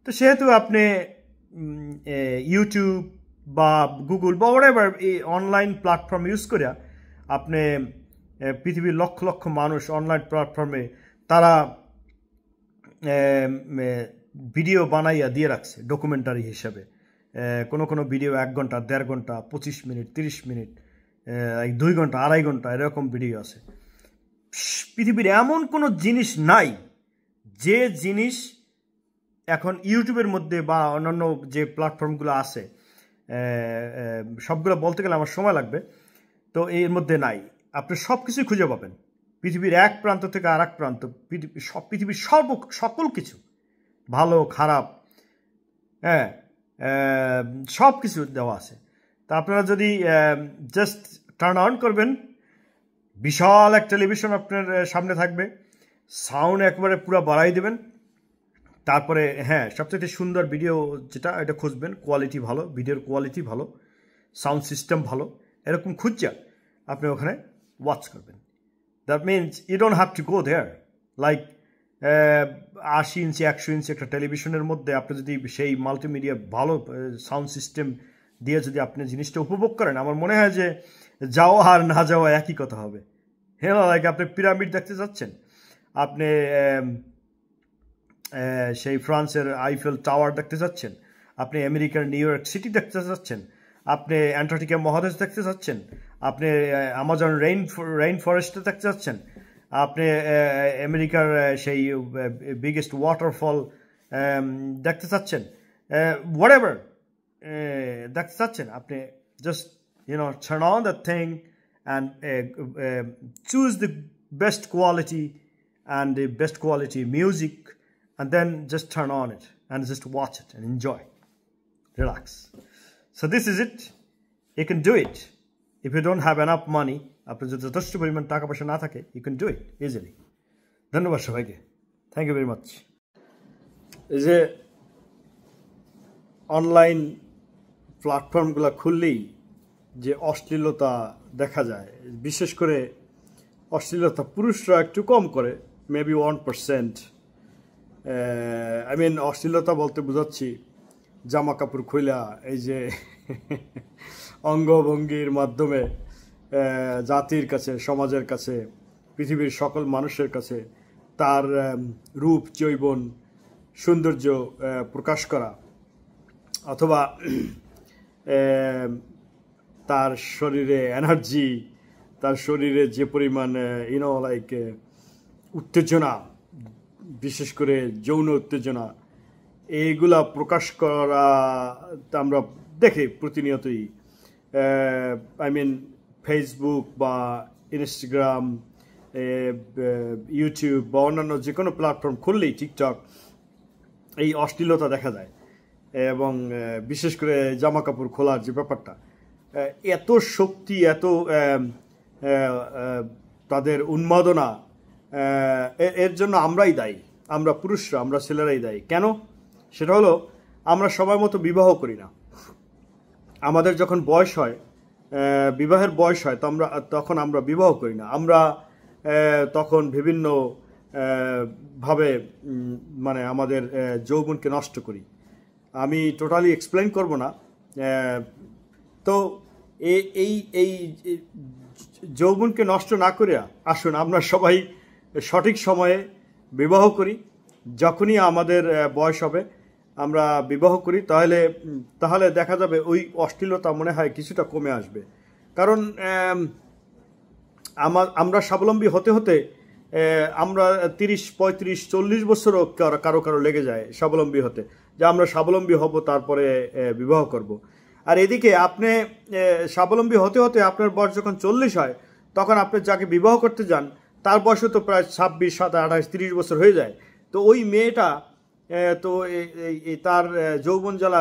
তো সেহেতু আপনি ইউটিউব বা গুগল বা ওরা অনলাইন প্ল্যাটফর্ম ইউজ করে আপনি পৃথিবীর লক্ষ লক্ষ মানুষ অনলাইন প্ল্যাটফর্মে তারা ভিডিও বানাইয়া দিয়ে রাখছে ডকুমেন্টারি হিসাবে কোনো কোনো ভিডিও এক ঘন্টা দেড় ঘন্টা পঁচিশ মিনিট তিরিশ মিনিট দুই ঘন্টা আড়াই ঘন্টা এরকম ভিডিও আছে পৃথিবীর এমন কোনো জিনিস নাই যে জিনিস এখন ইউটিউবের মধ্যে বা অন্যান্য যে প্ল্যাটফর্মগুলো আছে সবগুলো বলতে গেলে আমার সময় লাগবে তো এর মধ্যে নাই আপনি সব কিছুই খুঁজে পাবেন পৃথিবীর এক প্রান্ত থেকে আর এক প্রান্ত সব পৃথিবীর সর্ব সকল কিছু ভালো খারাপ হ্যাঁ সব কিছু দেওয়া আছে তা আপনারা যদি জাস্ট টার্ন অন করবেন বিশাল এক টেলিভিশন আপনার সামনে থাকবে সাউন্ড একবারে পুরো বাড়াই দেবেন তারপরে হ্যাঁ সবচেয়ে সুন্দর ভিডিও যেটা এটা খুঁজবেন কোয়ালিটি ভালো ভিডিওর কোয়ালিটি ভালো সাউন্ড সিস্টেম ভালো এরকম খুঁজছে আপনি ওখানে ওয়াচ করবেন that means you don't have to go there like আশি ইঞ্চি একশো ইঞ্চি একটা টেলিভিশনের মধ্যে আপনি যদি সেই মাল্টিমিডিয়া ভালো সাউন্ড সিস্টেম দিয়ে যদি আপনি জিনিসটা উপভোগ করেন আমার মনে হয় যে যাওয়া আর না যাওয়া একই কথা হবে হ্যাঁ লাইক আপনি পিরামিড দেখতে যাচ্ছেন আপনি সেই ফ্রান্সের আইফেল টাওয়ার দেখতে যাচ্ছেন আপনি আমেরিকার নিউ ইয়র্ক সিটি দেখতে যাচ্ছেন আপনি অ্যান্টার্কটিকা মহাদেশ দেখতে যাচ্ছেন Amazon আমাজন রেইন রেইন ফরেস্টে থাকতে চাচ্ছেন আপনি আমেরিকার সেই বিগেস্ট ওয়াটারফল দেখতে চাচ্ছেন হোয়াট এভার দেখতে you know turn on the thing and choose the best quality and the best quality music and then just turn on it and just watch it and enjoy relax so this is it you can do it if you don't have up money আপনার যদি যথেষ্ট পরিমাণ টাকা পয়সা না থাকে you can do it easily ধন্যবাদ সবাইকে থ্যাংক ইউ ভেরি মাচ এই যে অনলাইন প্ল্যাটফর্মগুলো খুললেই যে অশ্লীলতা দেখা যায় বিশেষ করে অশ্লীলতা পুরুষরা একটু কম করে maybe one percent I mean অশ্লীলতা বলতে বোঝাচ্ছি জামা কাপড় খোলা এই যে অঙ্গভঙ্গির মাধ্যমে জাতির কাছে সমাজের কাছে পৃথিবীর সকল মানুষের কাছে তার রূপ জৈবন সৌন্দর্য প্রকাশ করা অথবা তার শরীরে এনার্জি তার শরীরে যে পরিমাণ ইনো লাইক উত্তেজনা বিশেষ করে যৌন উত্তেজনা এইগুলা প্রকাশ করা আমরা দেখি প্রতিনিয়তই আই মিন ফেসবুক বা ইনস্টাগ্রাম ইউটিউব uh, uh, বা অন্যান্য যে কোনো প্ল্যাটফর্ম খুললেই টিকটক এই অশ্লীলতা দেখা যায় এবং uh, বিশেষ করে জামা কাপড় খোলার যে ব্যাপারটা এত শক্তি এত um, তাদের উন্মাদনা এর জন্য আমরাই দায়ী আমরা পুরুষরা আমরা ছেলেরাই দায়ী কেন সেটা হলো আমরা সবার মতো বিবাহ করি না আমাদের যখন বয়স হয় বিবাহের বয়স হয় তো আমরা তখন আমরা বিবাহ করি না আমরা তখন বিভিন্ন ভাবে মানে আমাদের যৌবনকে নষ্ট করি আমি টোটালি এক্সপ্লেন করব না তো এই এই যৌবনকে নষ্ট না করে আসুন আমরা সবাই সঠিক সময়ে বিবাহ করি যখনই আমাদের বয়স হবে আমরা বিবাহ করি তাহলে তাহলে দেখা যাবে ওই অশ্লীলতা মনে হয় কিছুটা কমে আসবে কারণ আমার আমরা স্বাবলম্বী হতে হতে আমরা তিরিশ পঁয়ত্রিশ চল্লিশ বছরও কারো কারো লেগে যায় স্বাবলম্বী হতে যে আমরা স্বাবলম্বী হব তারপরে বিবাহ করব। আর এদিকে আপনি স্বাবলম্বী হতে হতে আপনার বয়স যখন চল্লিশ হয় তখন আপনি যাকে বিবাহ করতে যান তার বয়সও তো প্রায় ছাব্বিশ সাত আঠাশ তিরিশ বছর হয়ে যায় তো ওই মেয়েটা তো তার যৌবন জ্বালা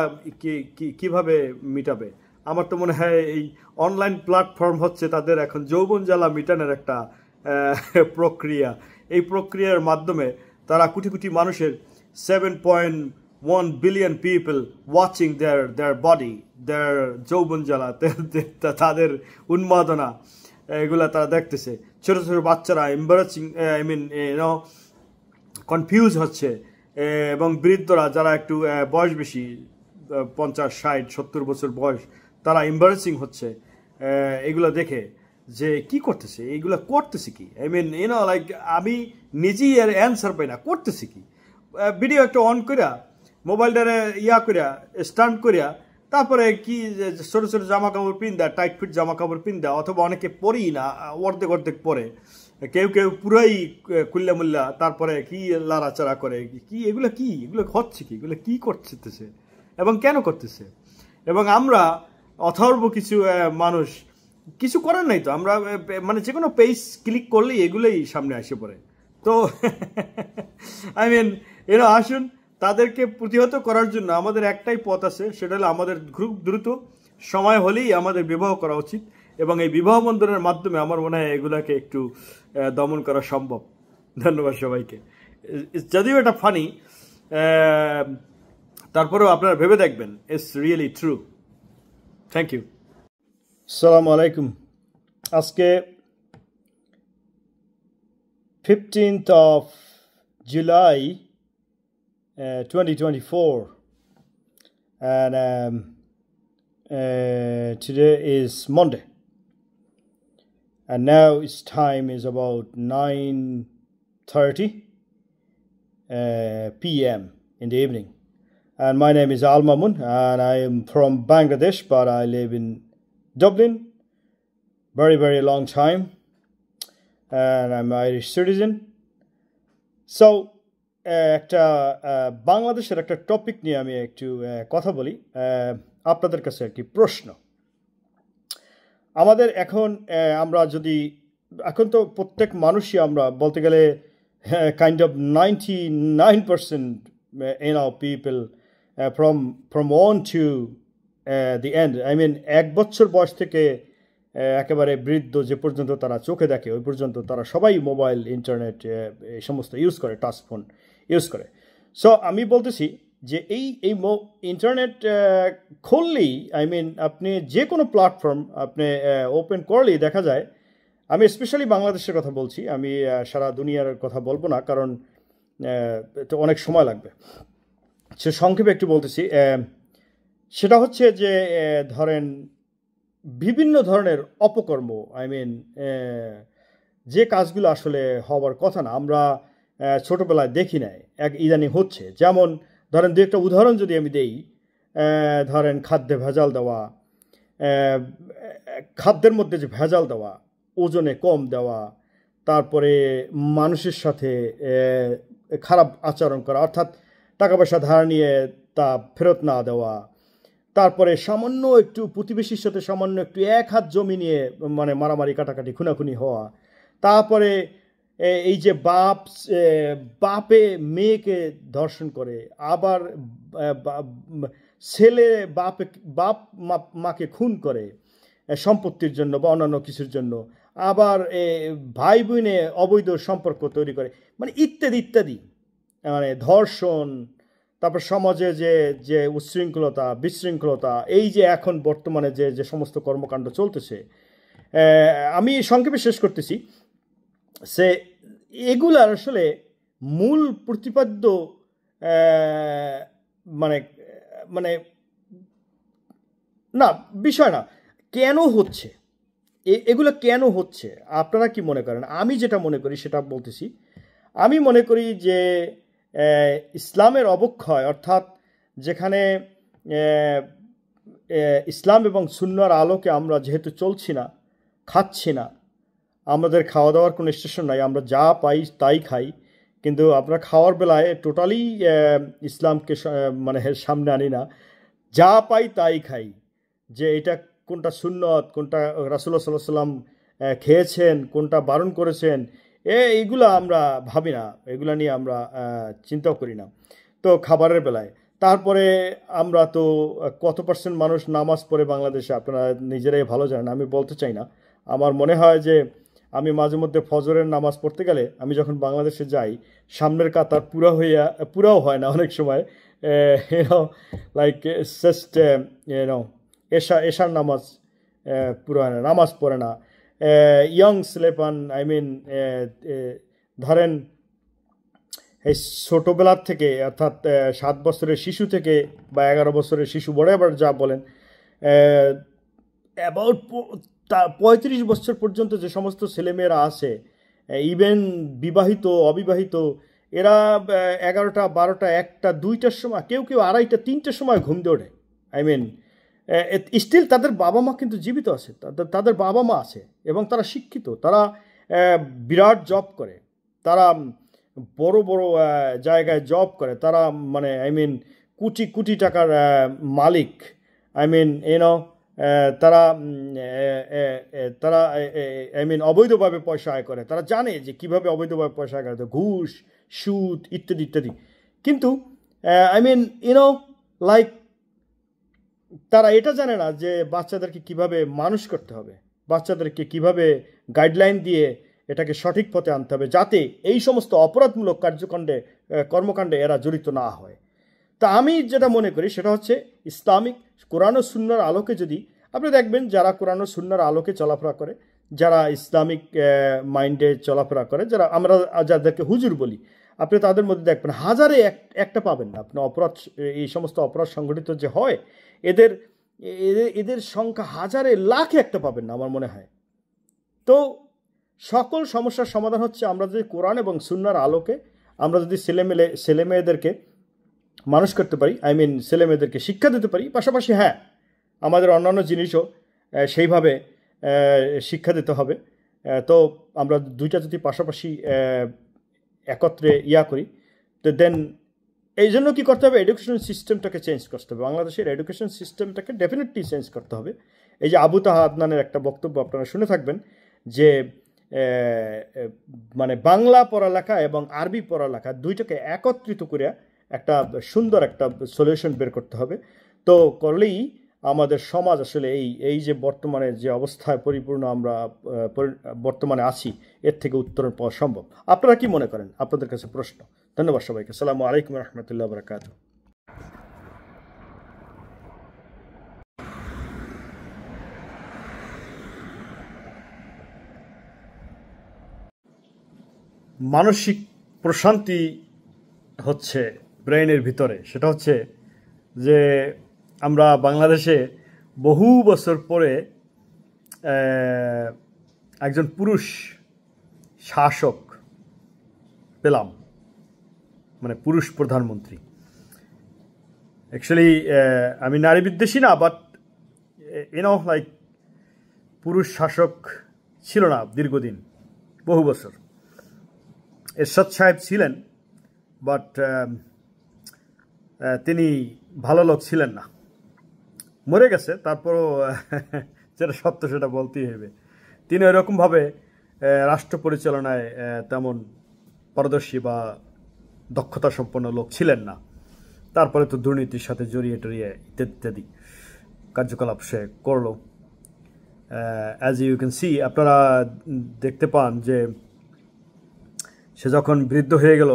কিভাবে মিটাবে আমার তো মনে হয় এই অনলাইন প্ল্যাটফর্ম হচ্ছে তাদের এখন যৌবন জ্বালা মিটানোর একটা প্রক্রিয়া এই প্রক্রিয়ার মাধ্যমে তারা কোটি কোটি মানুষের seven point one billion people watching their their body their যৌবন জ্বালা তাদের উন্মাদনা এগুলা তারা দেখতেছে ছোটো ছোটো বাচ্চারা এম্বারাচিং আই মিন কনফিউজ হচ্ছে এবং বৃদ্ধরা যারা একটু বয়স বেশি পঞ্চাশ ষাট সত্তর বছর বয়স তারা এম্বারেসিং হচ্ছে এগুলো দেখে যে কি করতেছে এগুলো করতেছে কি আই মিন ইউনো লাইক আমি নিজেই এর অ্যান্সার পাই না করতেছি কি ভিডিও একটা অন করিয়া মোবাইলটারে ইয়া করিয়া স্টান্ট করিয়া তারপরে কি ছোটো ছোটো জামা কাপড় পিন দেয় টাইট ফিট জামা কাপড় পিন দেয় অথবা অনেকে পরেই না অর্ধেক অর্ধেক পরে কেউ কেউ পুরাই কুল্লামুল্লা তারপরে কি লাড়াচাড়া করে কি এগুলো কি এগুলো হচ্ছে কি এগুলো কি করতেছে এবং কেন করতেছে এবং আমরা অথর্ব কিছু মানুষ কিছু করার নাই তো আমরা মানে যে কোনো পেজ ক্লিক করলেই এগুলোই সামনে আসে পড়ে তো আই মিন এরা আসুন তাদেরকে প্রতিহত করার জন্য আমাদের একটাই পথ আছে সেটা হলো আমাদের খুব দ্রুত সময় হলেই আমাদের বিবাহ করা উচিত এবং এই বিবাহ বন্ধনের মাধ্যমে আমার মনে হয় এগুলাকে একটু দমন করা সম্ভব ধন্যবাদ সবাইকে যদিও এটা ফানি তারপরেও আপনারা ভেবে দেখবেন it's really true thank you সালাম আলাইকুম আজকে fifteenth of July twenty twenty four and today is Monday and now its time is about 9.30 uh, p.m. in the evening. And my name is Al Mamun and I am from Bangladesh, but I live in Dublin. Very, very long time. And I'm Irish citizen. So, একটা বাংলাদেশের uh, একটা topic নিয়ে আমি একটু uh, কথা বলি uh, আপনাদের কাছে একটি প্রশ্ন আমাদের এখন আমরা যদি এখন তো প্রত্যেক মানুষই আমরা বলতে গেলে kind of ninety nine percent and all people from from on to the end I mean এক বছর বয়স থেকে একেবারে বৃদ্ধ যে পর্যন্ত তারা চোখে দেখে ওই পর্যন্ত তারা সবাই মোবাইল ইন্টারনেট এই সমস্ত ইউজ করে টাচ ফোন ইউজ করে সো আমি বলতেছি যে এই এই ইন্টারনেট খুললেই আই মিন আপনি যে কোনো প্ল্যাটফর্ম আপনি ওপেন করলেই দেখা যায় আমি স্পেশালি বাংলাদেশের কথা বলছি আমি সারা দুনিয়ার কথা বলবো না কারণ এটা অনেক সময় লাগবে সে সংক্ষেপে একটু বলতেছি সেটা হচ্ছে যে ধরেন বিভিন্ন ধরনের অপকর্ম আই মিন যে কাজগুলো আসলে হওয়ার কথা না আমরা ছোটোবেলায় দেখি নাই এক ইদানিং হচ্ছে যেমন ধরেন দু একটা উদাহরণ যদি আমি দেই ধরেন খাদ্যে ভেজাল দেওয়া খাদ্যের মধ্যে যে ভেজাল দেওয়া ওজনে কম দেওয়া তারপরে মানুষের সাথে খারাপ আচরণ করা অর্থাৎ টাকা পয়সা ধার নিয়ে তা ফেরত না দেওয়া তারপরে সামান্য একটু প্রতিবেশীর সাথে সামান্য একটু এক হাত জমি নিয়ে মানে মারামারি কাটাকাটি খুনাখুনি হওয়া তারপরে এই যে বাপ বাপে মেয়েকে ধর্ষণ করে আবার ছেলে বাপে বাপ মাকে খুন করে সম্পত্তির জন্য বা অন্যান্য কিছুর জন্য আবার ভাই বোনে অবৈধ সম্পর্ক তৈরি করে মানে ইত্যাদি ইত্যাদি মানে ধর্ষণ তারপর সমাজে যে যে উচ্ছৃঙ্খলতা বিশৃঙ্খলতা এই যে এখন বর্তমানে যে যে সমস্ত কর্মকাণ্ড চলতেছে আমি সংক্ষেপে শেষ করতেছি সে এগুলার আসলে মূল প্রতিপাদ্য মানে মানে না বিষয় না কেন হচ্ছে এগুলো কেন হচ্ছে আপনারা কি মনে করেন আমি যেটা মনে করি সেটা বলতেছি আমি মনে করি যে ইসলামের অবক্ষয় অর্থাৎ যেখানে ইসলাম এবং সুন্নার আলোকে আমরা যেহেতু চলছি না খাচ্ছি না আমাদের খাওয়া দাওয়ার কোনো স্টেশন নাই আমরা যা পাই তাই খাই কিন্তু আমরা খাওয়ার বেলায় টোটালি ইসলামকে মানে সামনে আনি না যা পাই তাই খাই যে এটা কোনটা সুন্নত কোনটা রাসুল্লাহ সাল্লাহ সাল্লাম খেয়েছেন কোনটা বারণ করেছেন এ এইগুলো আমরা ভাবি না এগুলো নিয়ে আমরা চিন্তাও করি না তো খাবারের বেলায় তারপরে আমরা তো কত পার্সেন্ট মানুষ নামাজ পড়ে বাংলাদেশে আপনারা নিজেরাই ভালো জানেন আমি বলতে চাই না আমার মনে হয় যে আমি মাঝে মধ্যে ফজরের নামাজ পড়তে গেলে আমি যখন বাংলাদেশে যাই সামনের কাতার পুরা হইয়া পুরাও হয় না অনেক সময় এনও লাইক জাস্ট এনও এশা এশার নামাজ পুরা হয় না নামাজ পড়ে না ইয়ং স্লেপান আই মিন ধরেন এই ছোটোবেলার থেকে অর্থাৎ সাত বছরের শিশু থেকে বা এগারো বছরের শিশু বড় আবার যা বলেন অ্যাবাউট তা পঁয়ত্রিশ বছর পর্যন্ত যে সমস্ত ছেলেমেয়েরা আছে ইভেন বিবাহিত অবিবাহিত এরা এগারোটা বারোটা একটা দুইটার সময় কেউ কেউ আড়াইটা তিনটার সময় ঘুম দৌড়ে আই মিন স্টিল তাদের বাবা মা কিন্তু জীবিত আছে তাদের তাদের বাবা মা আছে এবং তারা শিক্ষিত তারা বিরাট জব করে তারা বড় বড় জায়গায় জব করে তারা মানে আই মিন কোটি কোটি টাকার মালিক আই মিন এনো তারা তারা আই মিন অবৈধভাবে পয়সা আয় করে তারা জানে যে কিভাবে অবৈধভাবে পয়সা আয় করে ঘুষ সুদ ইত্যাদি ইত্যাদি কিন্তু আই মিন ইউনো লাইক তারা এটা জানে না যে বাচ্চাদেরকে কিভাবে মানুষ করতে হবে বাচ্চাদেরকে কিভাবে গাইডলাইন দিয়ে এটাকে সঠিক পথে আনতে হবে যাতে এই সমস্ত অপরাধমূলক কার্যকাণ্ডে কর্মকাণ্ডে এরা জড়িত না হয় তা আমি যেটা মনে করি সেটা হচ্ছে ইসলামিক কোরআন ও সুন্নার আলোকে যদি আপনি দেখবেন যারা কোরআন ও সুন্নার আলোকে চলাফেরা করে যারা ইসলামিক মাইন্ডে চলাফেরা করে যারা আমরা যাদেরকে হুজুর বলি আপনি তাদের মধ্যে দেখবেন হাজারে এক একটা পাবেন না আপনি অপরাধ এই সমস্ত অপরাধ সংগঠিত যে হয় এদের এদের এদের সংখ্যা হাজারে লাখে একটা পাবেন না আমার মনে হয় তো সকল সমস্যার সমাধান হচ্ছে আমরা যদি কোরআন এবং সুন্নার আলোকে আমরা যদি ছেলেমেলে ছেলেমেয়েদেরকে মানুষ করতে পারি আই মিন ছেলে মেয়েদেরকে শিক্ষা দিতে পারি পাশাপাশি হ্যাঁ আমাদের অন্যান্য জিনিসও সেইভাবে শিক্ষা দিতে হবে তো আমরা দুইটা যদি পাশাপাশি একত্রে ইয়া করি তো দেন এই জন্য কী করতে হবে এডুকেশন সিস্টেমটাকে চেঞ্জ করতে হবে বাংলাদেশের এডুকেশন সিস্টেমটাকে ডেফিনেটলি চেঞ্জ করতে হবে এই যে আবু তাহা আদনানের একটা বক্তব্য আপনারা শুনে থাকবেন যে মানে বাংলা পড়ালেখা এবং আরবি পড়ালেখা দুইটাকে একত্রিত করিয়া একটা সুন্দর একটা সলিউশন বের করতে হবে তো করলেই আমাদের সমাজ আসলে এই এই যে বর্তমানে যে অবস্থায় পরিপূর্ণ আমরা বর্তমানে আছি এর থেকে উত্তরণ পাওয়া সম্ভব আপনারা কি মনে করেন আপনাদের কাছে প্রশ্ন ধন্যবাদ সবাইকে সালামু আলাইকুম রহমতুল্লাহ বরাকাত মানসিক প্রশান্তি হচ্ছে ব্রেনের ভিতরে সেটা হচ্ছে যে আমরা বাংলাদেশে বহু বছর পরে একজন পুরুষ শাসক পেলাম মানে পুরুষ প্রধানমন্ত্রী অ্যাকচুয়ালি আমি নারী বিদ্বেষী না বাট ইউনো লাইক পুরুষ শাসক ছিল না দীর্ঘদিন বহু বছর এরশাদ সাহেব ছিলেন বাট তিনি ভালো লোক ছিলেন না মরে গেছে তারপরও যেটা সত্য সেটা বলতেই হবে তিনি এরকমভাবে রাষ্ট্র পরিচালনায় তেমন পারদর্শী বা দক্ষতা সম্পন্ন লোক ছিলেন না তারপরে তো দুর্নীতির সাথে জড়িয়ে টড়িয়ে ইত্যাদি ইত্যাদি কার্যকলাপ সে করল অ্যাজ ইউ ক্যান সি আপনারা দেখতে পান যে সে যখন বৃদ্ধ হয়ে গেল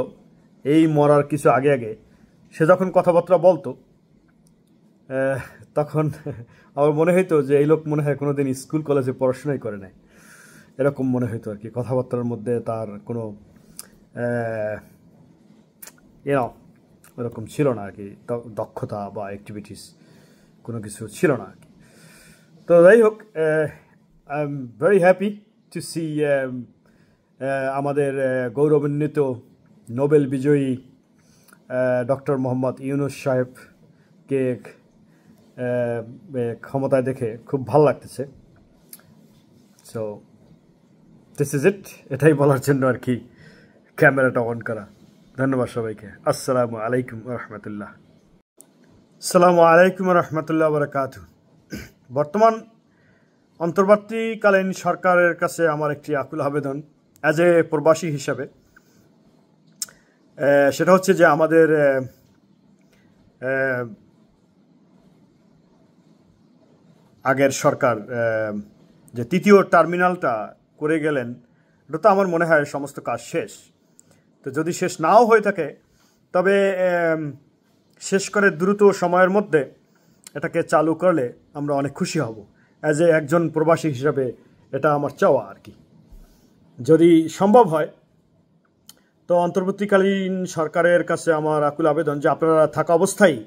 এই মরার কিছু আগে আগে সে যখন কথাবার্তা বলতো তখন আমার মনে হইতো যে এই লোক মনে হয় কোনো দিন স্কুল কলেজে পড়াশোনাই করে নাই এরকম মনে হইতো আর কি কথাবার্তার মধ্যে তার কোনো এরা ওরকম ছিল না আর কি দক্ষতা বা অ্যাক্টিভিটিস কোনো কিছু ছিল না আর কি তো যাই হোক I am very happy to see আমাদের গৌরবান্বিত নোবেল বিজয়ী ডক্টর মোহাম্মদ ইউনুস সাহেবকে ক্ষমতায় দেখে খুব ভালো লাগতেছে সো দিস ইজ ইট এটাই বলার জন্য আর কি ক্যামেরাটা অন করা ধন্যবাদ সবাইকে আসসালামু আলাইকুম রহমতুল্লাহ সালামু আলাইকুম রহমতুল্লাহ বরকাত বর্তমান অন্তর্বর্তীকালীন সরকারের কাছে আমার একটি আকুল আবেদন অ্যাজ এ প্রবাসী হিসাবে সেটা হচ্ছে যে আমাদের আগের সরকার যে তৃতীয় টার্মিনালটা করে গেলেন এটা তো আমার মনে হয় সমস্ত কাজ শেষ তো যদি শেষ নাও হয়ে থাকে তবে শেষ করে দ্রুত সময়ের মধ্যে এটাকে চালু করলে আমরা অনেক খুশি হব অ্যাজ এ একজন প্রবাসী হিসাবে এটা আমার চাওয়া আর কি যদি সম্ভব হয় তো অন্তর্বর্তীকালীন সরকারের কাছে আমার আকুল আবেদন যে আপনারা থাকা অবস্থায়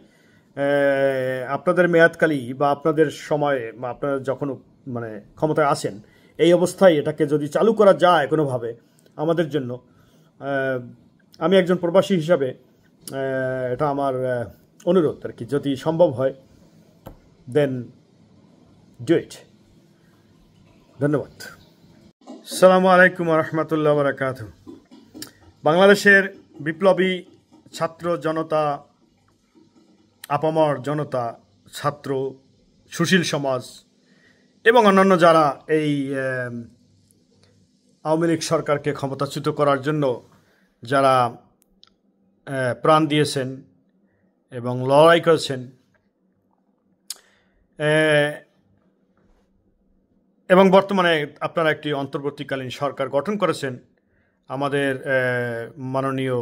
আপনাদের মেয়াদকালী বা আপনাদের সময়ে বা আপনারা যখন মানে ক্ষমতায় আসেন এই অবস্থায় এটাকে যদি চালু করা যায় কোনোভাবে আমাদের জন্য আমি একজন প্রবাসী হিসাবে এটা আমার অনুরোধ আর কি যদি সম্ভব হয় দেন ডু ইট ধন্যবাদ সালামু আলাইকুম রহমতুল্লাহ বারাকাতু বাংলাদেশের বিপ্লবী ছাত্র জনতা আপামর জনতা ছাত্র সুশীল সমাজ এবং অন্যান্য যারা এই আওয়ামী লীগ সরকারকে ক্ষমতাচ্যুত করার জন্য যারা প্রাণ দিয়েছেন এবং লড়াই করেছেন এবং বর্তমানে আপনারা একটি অন্তর্বর্তীকালীন সরকার গঠন করেছেন আমাদের মাননীয়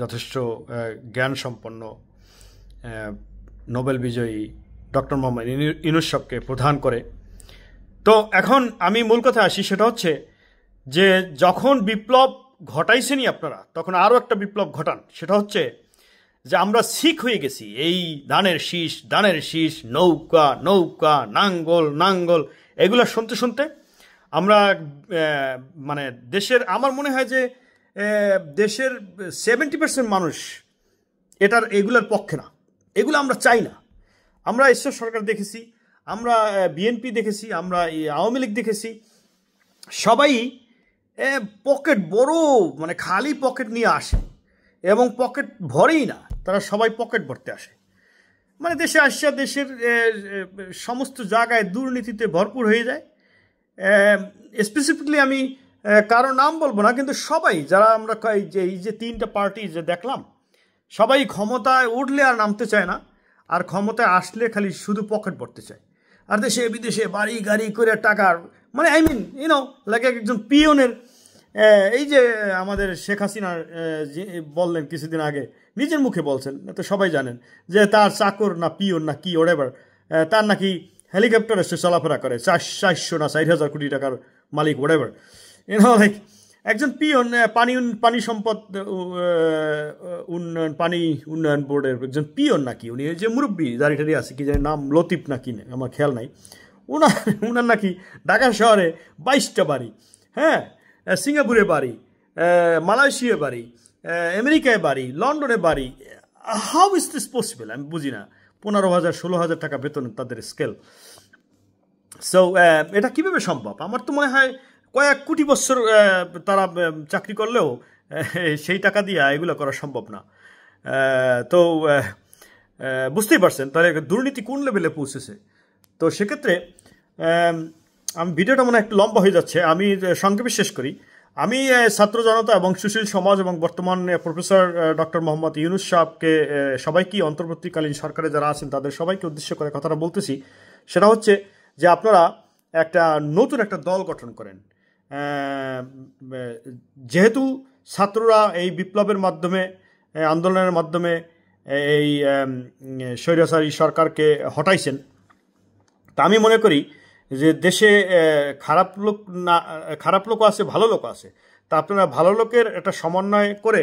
যথেষ্ট জ্ঞান সম্পন্ন নোবেল বিজয়ী ডক্টর মোহাম্মদ ইনুসবকে প্রধান করে তো এখন আমি মূল কথা আসি সেটা হচ্ছে যে যখন বিপ্লব ঘটাইছেনি আপনারা তখন আরও একটা বিপ্লব ঘটান সেটা হচ্ছে যে আমরা শিখ হয়ে গেছি এই দানের শীষ দানের শীষ নৌকা নৌকা নাঙ্গল নাঙ্গল এগুলো শুনতে শুনতে আমরা মানে দেশের আমার মনে হয় যে দেশের সেভেন্টি পার্সেন্ট মানুষ এটার এগুলোর পক্ষে না এগুলো আমরা চাই না আমরা ঈশ্বর সরকার দেখেছি আমরা বিএনপি দেখেছি আমরা আওয়ামী লীগ দেখেছি সবাই পকেট বড় মানে খালি পকেট নিয়ে আসে এবং পকেট ভরেই না তারা সবাই পকেট ভরতে আসে মানে দেশে আসছে দেশের সমস্ত জায়গায় দুর্নীতিতে ভরপুর হয়ে যায় স্পেসিফিকলি আমি কারো নাম বলবো না কিন্তু সবাই যারা আমরা যে এই যে তিনটা পার্টি যে দেখলাম সবাই ক্ষমতায় উঠলে আর নামতে চায় না আর ক্ষমতায় আসলে খালি শুধু পকেট পড়তে চায় আর দেশে বিদেশে বাড়ি গাড়ি করে টাকার মানে আই মিন ইউনো লাইক একজন পিওনের এই যে আমাদের শেখ হাসিনার যে বললেন কিছুদিন আগে নিজের মুখে বলছেন তো সবাই জানেন যে তার চাকর না পিওর না কি ওরেভার তার নাকি হেলিকপ্টার এসে চলাফেরা করে চার চারশো না চার হাজার কোটি টাকার মালিক ওয়াটেভার এনা লাইক একজন পিয়ন পানি পানি সম্পদ উন্নয়ন পানি উন্নয়ন বোর্ডের একজন পিয়ন নাকি উনি যে মুরব্বী টাড়ি আছে কি জানি নাম লতিফ নাকি আমার খেয়াল নাই ওনার ওনার নাকি ঢাকা শহরে বাইশটা বাড়ি হ্যাঁ সিঙ্গাপুরে বাড়ি মালয়েশিয়া বাড়ি আমেরিকায় বাড়ি লন্ডনে বাড়ি হাউ ইজ দিস পসিবল আমি বুঝি না পনেরো হাজার ষোলো হাজার টাকা বেতন তাদের স্কেল সো uh, এটা কিভাবে সম্ভব আমার তো মনে হয় কয়েক কোটি বছর uh, তারা um, চাকরি করলেও uh, সেই টাকা দিয়ে এগুলো করা সম্ভব না তো বুঝতেই পারছেন তাহলে দুর্নীতি কোন লেভেলে পৌঁছেছে তো সেক্ষেত্রে um, আমি ভিডিওটা মনে একটু লম্বা হয়ে যাচ্ছে আমি সংক্ষেপে শেষ করি আমি ছাত্র জনতা এবং সুশীল সমাজ এবং বর্তমান প্রফেসর ডক্টর মোহাম্মদ ইউনুস সাহকে সবাইকে অন্তর্বর্তীকালীন সরকারে যারা আছেন তাদের সবাইকে উদ্দেশ্য করে কথাটা বলতেছি সেটা হচ্ছে যে আপনারা একটা নতুন একটা দল গঠন করেন যেহেতু ছাত্ররা এই বিপ্লবের মাধ্যমে আন্দোলনের মাধ্যমে এই স্বৈরাচারী সরকারকে হটাইছেন তা আমি মনে করি যে দেশে খারাপ লোক না খারাপ লোকও আছে ভালো লোকও আছে তা আপনারা ভালো লোকের একটা সমন্বয় করে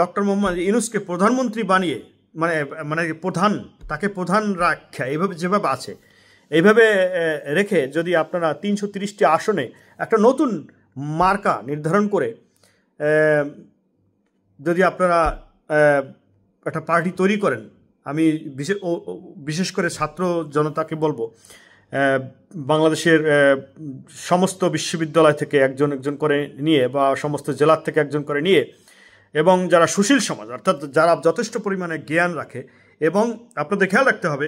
ডক্টর মোহাম্মদ ইউনুসকে প্রধানমন্ত্রী বানিয়ে মানে মানে প্রধান তাকে প্রধান রাখা এইভাবে যেভাবে আছে এইভাবে রেখে যদি আপনারা তিনশো তিরিশটি আসনে একটা নতুন মার্কা নির্ধারণ করে যদি আপনারা একটা পার্টি তৈরি করেন আমি বিশেষ বিশেষ করে ছাত্র জনতাকে বলবো বাংলাদেশের সমস্ত বিশ্ববিদ্যালয় থেকে একজন একজন করে নিয়ে বা সমস্ত জেলার থেকে একজন করে নিয়ে এবং যারা সুশীল সমাজ অর্থাৎ যারা যথেষ্ট পরিমাণে জ্ঞান রাখে এবং আপনাদের খেয়াল রাখতে হবে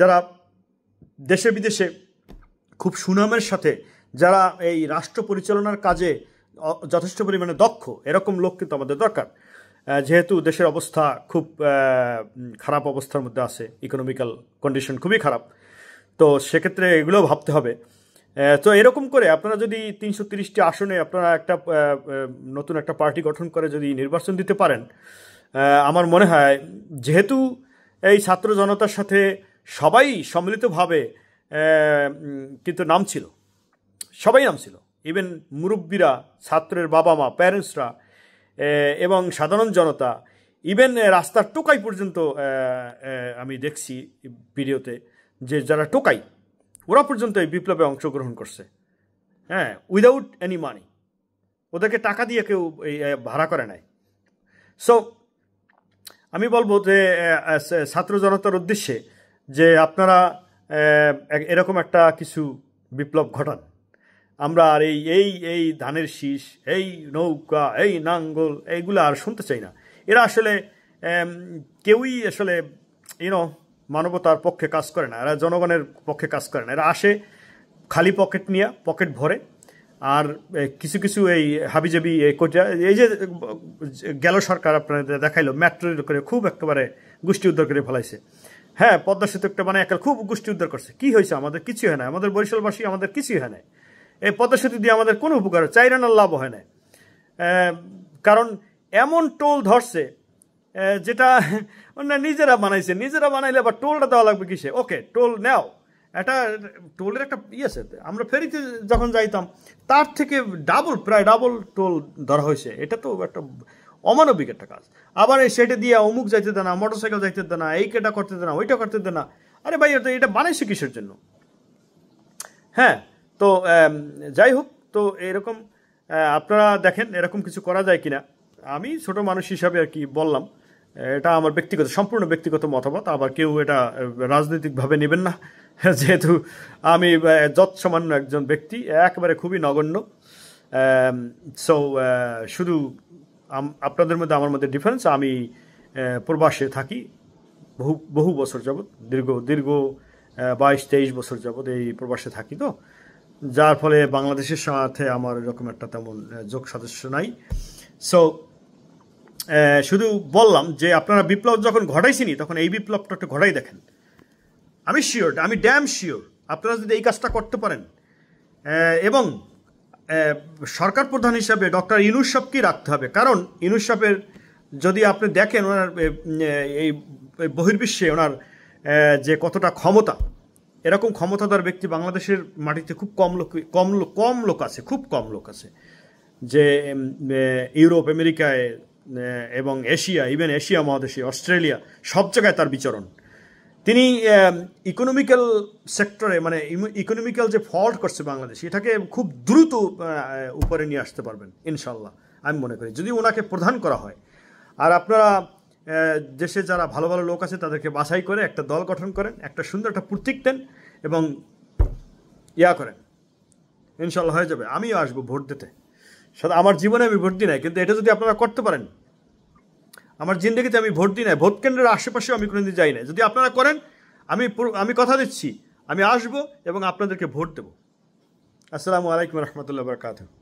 যারা দেশে বিদেশে খুব সুনামের সাথে যারা এই রাষ্ট্র পরিচালনার কাজে যথেষ্ট পরিমাণে দক্ষ এরকম লোক কিন্তু আমাদের দরকার যেহেতু দেশের অবস্থা খুব খারাপ অবস্থার মধ্যে আছে ইকোনমিক্যাল কন্ডিশন খুবই খারাপ তো সেক্ষেত্রে এগুলো ভাবতে হবে তো এরকম করে আপনারা যদি তিনশো তিরিশটি আসনে আপনারা একটা নতুন একটা পার্টি গঠন করে যদি নির্বাচন দিতে পারেন আমার মনে হয় যেহেতু এই ছাত্র জনতার সাথে সবাই সম্মিলিতভাবে কিন্তু নাম ছিল সবাই নাম ছিল ইভেন মুরব্বীরা ছাত্রের বাবা মা প্যারেন্টসরা এবং সাধারণ জনতা ইভেন রাস্তার টোকাই পর্যন্ত আমি দেখছি ভিডিওতে যে যারা টোকাই ওরা পর্যন্ত এই বিপ্লবে অংশগ্রহণ করছে হ্যাঁ উইদাউট এনি মানি ওদেরকে টাকা দিয়ে কেউ ভাড়া করে নেয় সো আমি বলবো যে ছাত্র জনতার উদ্দেশ্যে যে আপনারা এরকম একটা কিছু বিপ্লব ঘটান আমরা আর এই এই এই ধানের শীষ এই নৌকা এই নাঙ্গল এইগুলো আর শুনতে চাই না এরা আসলে কেউই আসলে ইউনো মানবতার পক্ষে কাজ করে না এরা জনগণের পক্ষে কাজ করে না এরা আসে খালি পকেট নিয়ে পকেট ভরে আর কিছু কিছু এই হাবিজাবি এই যে গেল সরকার আপনাদের দেখাইলো ম্যাট্রোর করে খুব একেবারে গোষ্ঠী উদ্ধার করে ফেলাইছে হ্যাঁ পদ্মা সেতু একটা মানে একটা খুব গোষ্ঠী উদ্ধার করছে কি হয়েছে আমাদের কিছুই হয় না আমাদের বরিশালবাসী আমাদের কিছুই হয় না এই পদ্মা সেতু দিয়ে আমাদের কোনো উপকার না লাভ হয় না কারণ এমন টোল ধরছে যেটা না মানে নিজেরা বানাইছে নিজেরা বানাইলে আবার টোলটা দেওয়া লাগবে কিসে ওকে টোল নাও এটা টোলের একটা ইয়ে আছে আমরা ফেরিতে যখন যাইতাম তার থেকে ডাবল প্রায় ডাবল টোল ধরা হয়েছে এটা তো একটা অমানবিক একটা কাজ আবার এই সেটা দিয়ে অমুক যাইতে দেনা সাইকেল যাইতে দেনা এই কেটা করতে দেনা ওইটা করতে দেনা আরে ভাই এটা বানাইছে কিসের জন্য হ্যাঁ তো যাই হোক তো এরকম আপনারা দেখেন এরকম কিছু করা যায় কিনা আমি ছোট মানুষ হিসাবে আর কি বললাম এটা আমার ব্যক্তিগত সম্পূর্ণ ব্যক্তিগত মতামত আবার কেউ এটা রাজনৈতিকভাবে নেবেন না যেহেতু আমি যত সামান্য একজন ব্যক্তি একেবারে খুবই নগণ্য সো শুধু আপনাদের মধ্যে আমার মধ্যে ডিফারেন্স আমি প্রবাসে থাকি বহু বহু বছর যাবৎ দীর্ঘ দীর্ঘ বাইশ তেইশ বছর যাবৎ এই প্রবাসে থাকি তো যার ফলে বাংলাদেশের সাথে আমার এরকম একটা তেমন যোগ সাদস্য নাই সো শুধু বললাম যে আপনারা বিপ্লব যখন ঘটাইছেনি তখন এই বিপ্লবটা একটু ঘটাই দেখেন আমি শিওর আমি ড্যাম শিওর আপনারা যদি এই কাজটা করতে পারেন এবং সরকার প্রধান হিসাবে ডক্টর ইনুসবকেই রাখতে হবে কারণ ইনুসবের যদি আপনি দেখেন ওনার এই বহির্বিশ্বে ওনার যে কতটা ক্ষমতা এরকম ক্ষমতাদার ব্যক্তি বাংলাদেশের মাটিতে খুব কম লোক কম লোক কম লোক আছে খুব কম লোক আছে যে ইউরোপ আমেরিকায় এবং এশিয়া ইভেন এশিয়া মহাদেশে অস্ট্রেলিয়া সব জায়গায় তার বিচরণ তিনি ইকোনমিক্যাল সেক্টরে মানে ইকোনমিক্যাল যে ফল্ট করছে বাংলাদেশ এটাকে খুব দ্রুত উপরে নিয়ে আসতে পারবেন ইনশাল্লাহ আমি মনে করি যদি ওনাকে প্রধান করা হয় আর আপনারা দেশে যারা ভালো ভালো লোক আছে তাদেরকে বাছাই করে একটা দল গঠন করেন একটা সুন্দর একটা প্রতীক দেন এবং ইয়া করেন ইনশাল্লাহ হয়ে যাবে আমিও আসবো ভোট দিতে আমার জীবনে আমি ভোট দিই নাই কিন্তু এটা যদি আপনারা করতে পারেন আমার জিন্দগিতে আমি ভোট দিই নাই ভোট কেন্দ্রের আশেপাশেও আমি কোনোদিন যাই না যদি আপনারা করেন আমি আমি কথা দিচ্ছি আমি আসব এবং আপনাদেরকে ভোট দেবো আসসালামু আলাইকুম রহমতুল্লাহ বরকাতু